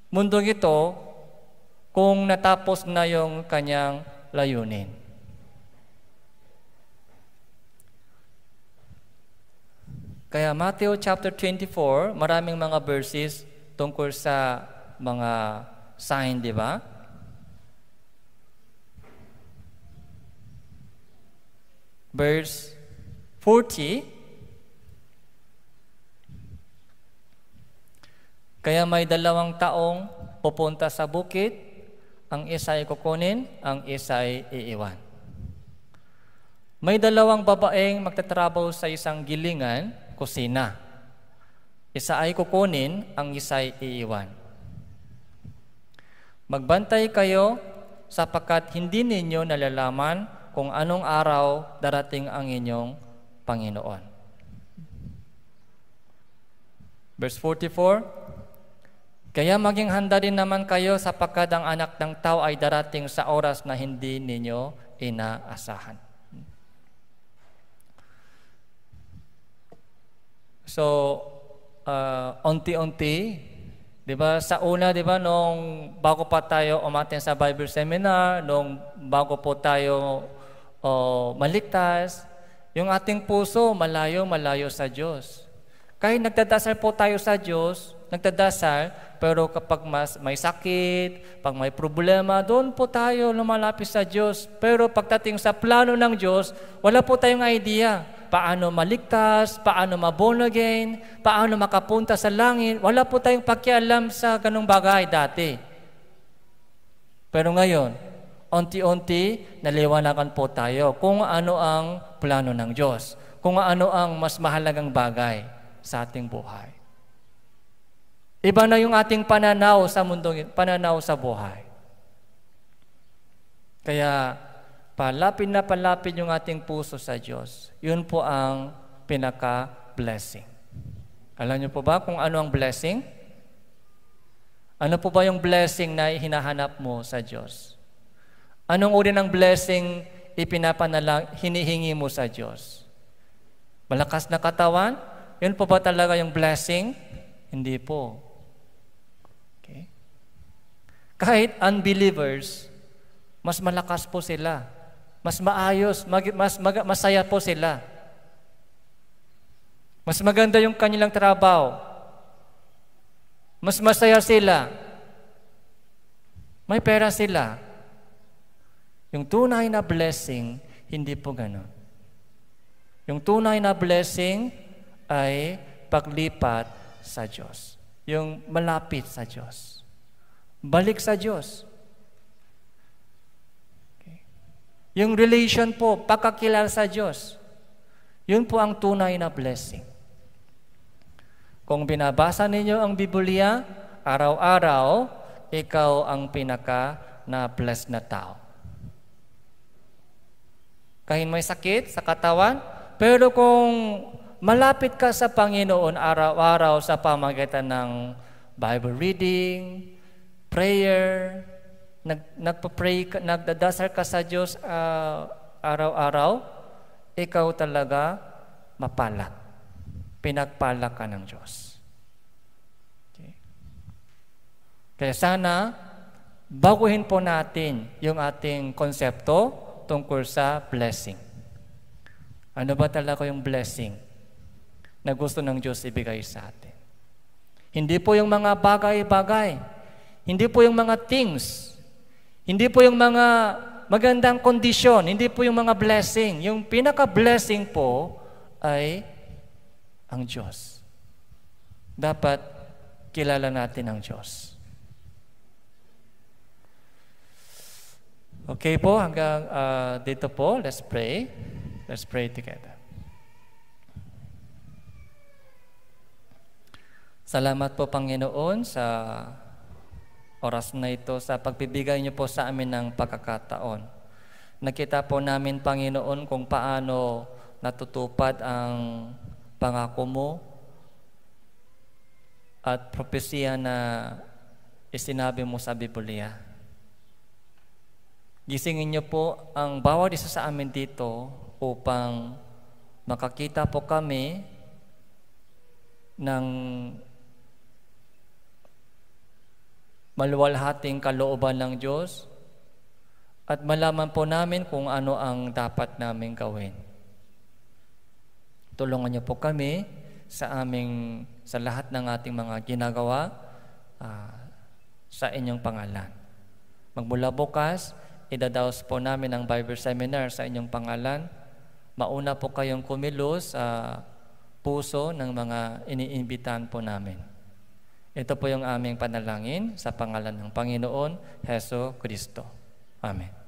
mundong ito kung natapos na yung kanyang layunin. Kaya Matthew chapter 24, maraming mga verses tungkol sa mga sign, di ba? verse 40, Kaya may dalawang taong pupunta sa bukid, ang isa ay kukunin, ang isa ay iiwan. May dalawang babaeng magtatrabaho sa isang gilingan, kusina. Isa ay kukunin, ang isa ay iiwan. Magbantay kayo sapakat hindi ninyo nalalaman kung anong araw darating ang inyong Panginoon. Verse 44, Kaya maging handa din naman kayo sapagkat ang anak ng tao ay darating sa oras na hindi ninyo inaasahan. So, uh, unti-unti, 'di ba? Sa una, 'di ba, nung bago pa tayo umaten sa Bible seminar, nung bago po tayo o maligtas, yung ating puso malayo-malayo sa Diyos. Kahit nagdadasal po tayo sa Diyos, nagdadasal, pero kapag mas may sakit, pag may problema, doon po tayo lumalapit sa Diyos. Pero pagdating sa plano ng Diyos, wala po tayong idea paano maligtas, paano maborn again, paano makapunta sa langit. Wala po tayong pakialam sa ganung bagay dati. Pero ngayon, Unti-unti, naliwanagan po tayo kung ano ang plano ng Diyos, kung ano ang mas mahalagang bagay sa ating buhay. Iba na yung ating pananaw sa mundong, pananaw sa buhay. Kaya palapit na palapit yung ating puso sa Diyos. Yun po ang pinaka-blessing. Alam niyo po ba kung ano ang blessing? Ano po ba yung blessing na hinahanap mo sa Diyos? Anong uri ng blessing ipinapanalang, hinihingi mo sa Diyos? Malakas na katawan? Yun po ba talaga yung blessing? Hindi po. Okay? Kahit unbelievers, mas malakas po sila. Mas maayos, mag, mas mag, masaya po sila. Mas maganda yung kanilang trabaho. Mas masaya sila. May pera sila. Yung tunay na blessing, hindi po ganun. Yung tunay na blessing ay paglipat sa Diyos. Yung malapit sa Diyos. Balik sa Diyos. Okay. Yung relation po, pakakilala sa Diyos. Yun po ang tunay na blessing. Kung binabasa ninyo ang Biblia, araw-araw, ikaw ang pinaka na blessed na tao. Kahit may sakit sa katawan, pero kung malapit ka sa Panginoon araw-araw sa pamagitan ng Bible reading, prayer, nag, nagpa-pray, ka, nagdadasal ka sa Diyos uh, araw-araw, ikaw talaga mapalak. Pinagpalak ka ng Diyos. Okay. Kaya sana, baguhin po natin yung ating konsepto tungkol sa blessing. Ano ba talaga yung blessing na gusto ng Diyos ibigay sa atin? Hindi po yung mga bagay-bagay. Hindi po yung mga things. Hindi po yung mga magandang kondisyon. Hindi po yung mga blessing. Yung pinaka-blessing po ay ang Diyos. Dapat kilala natin ang Diyos. Okay po, hanggang uh, dito po, let's pray. Let's pray together. Salamat po Panginoon sa oras na ito sa pagbibigay niyo po sa amin ng pagkakataon. Nakita po namin Panginoon kung paano natutupad ang pangako mo at propesya na isinabi mo sa Biblia. Gisingin niyo po ang bawat isa sa amin dito upang makakita po kami ng maluwalhating kalooban ng Diyos at malaman po namin kung ano ang dapat namin gawin. Tulungan niyo po kami sa aming sa lahat ng ating mga ginagawa uh, sa inyong pangalan. Magmula bukas, idadaos po namin ang Bible Seminar sa inyong pangalan. Mauna po kayong kumilos sa puso ng mga iniimbitahan po namin. Ito po yung aming panalangin sa pangalan ng Panginoon, Heso Kristo. Amen.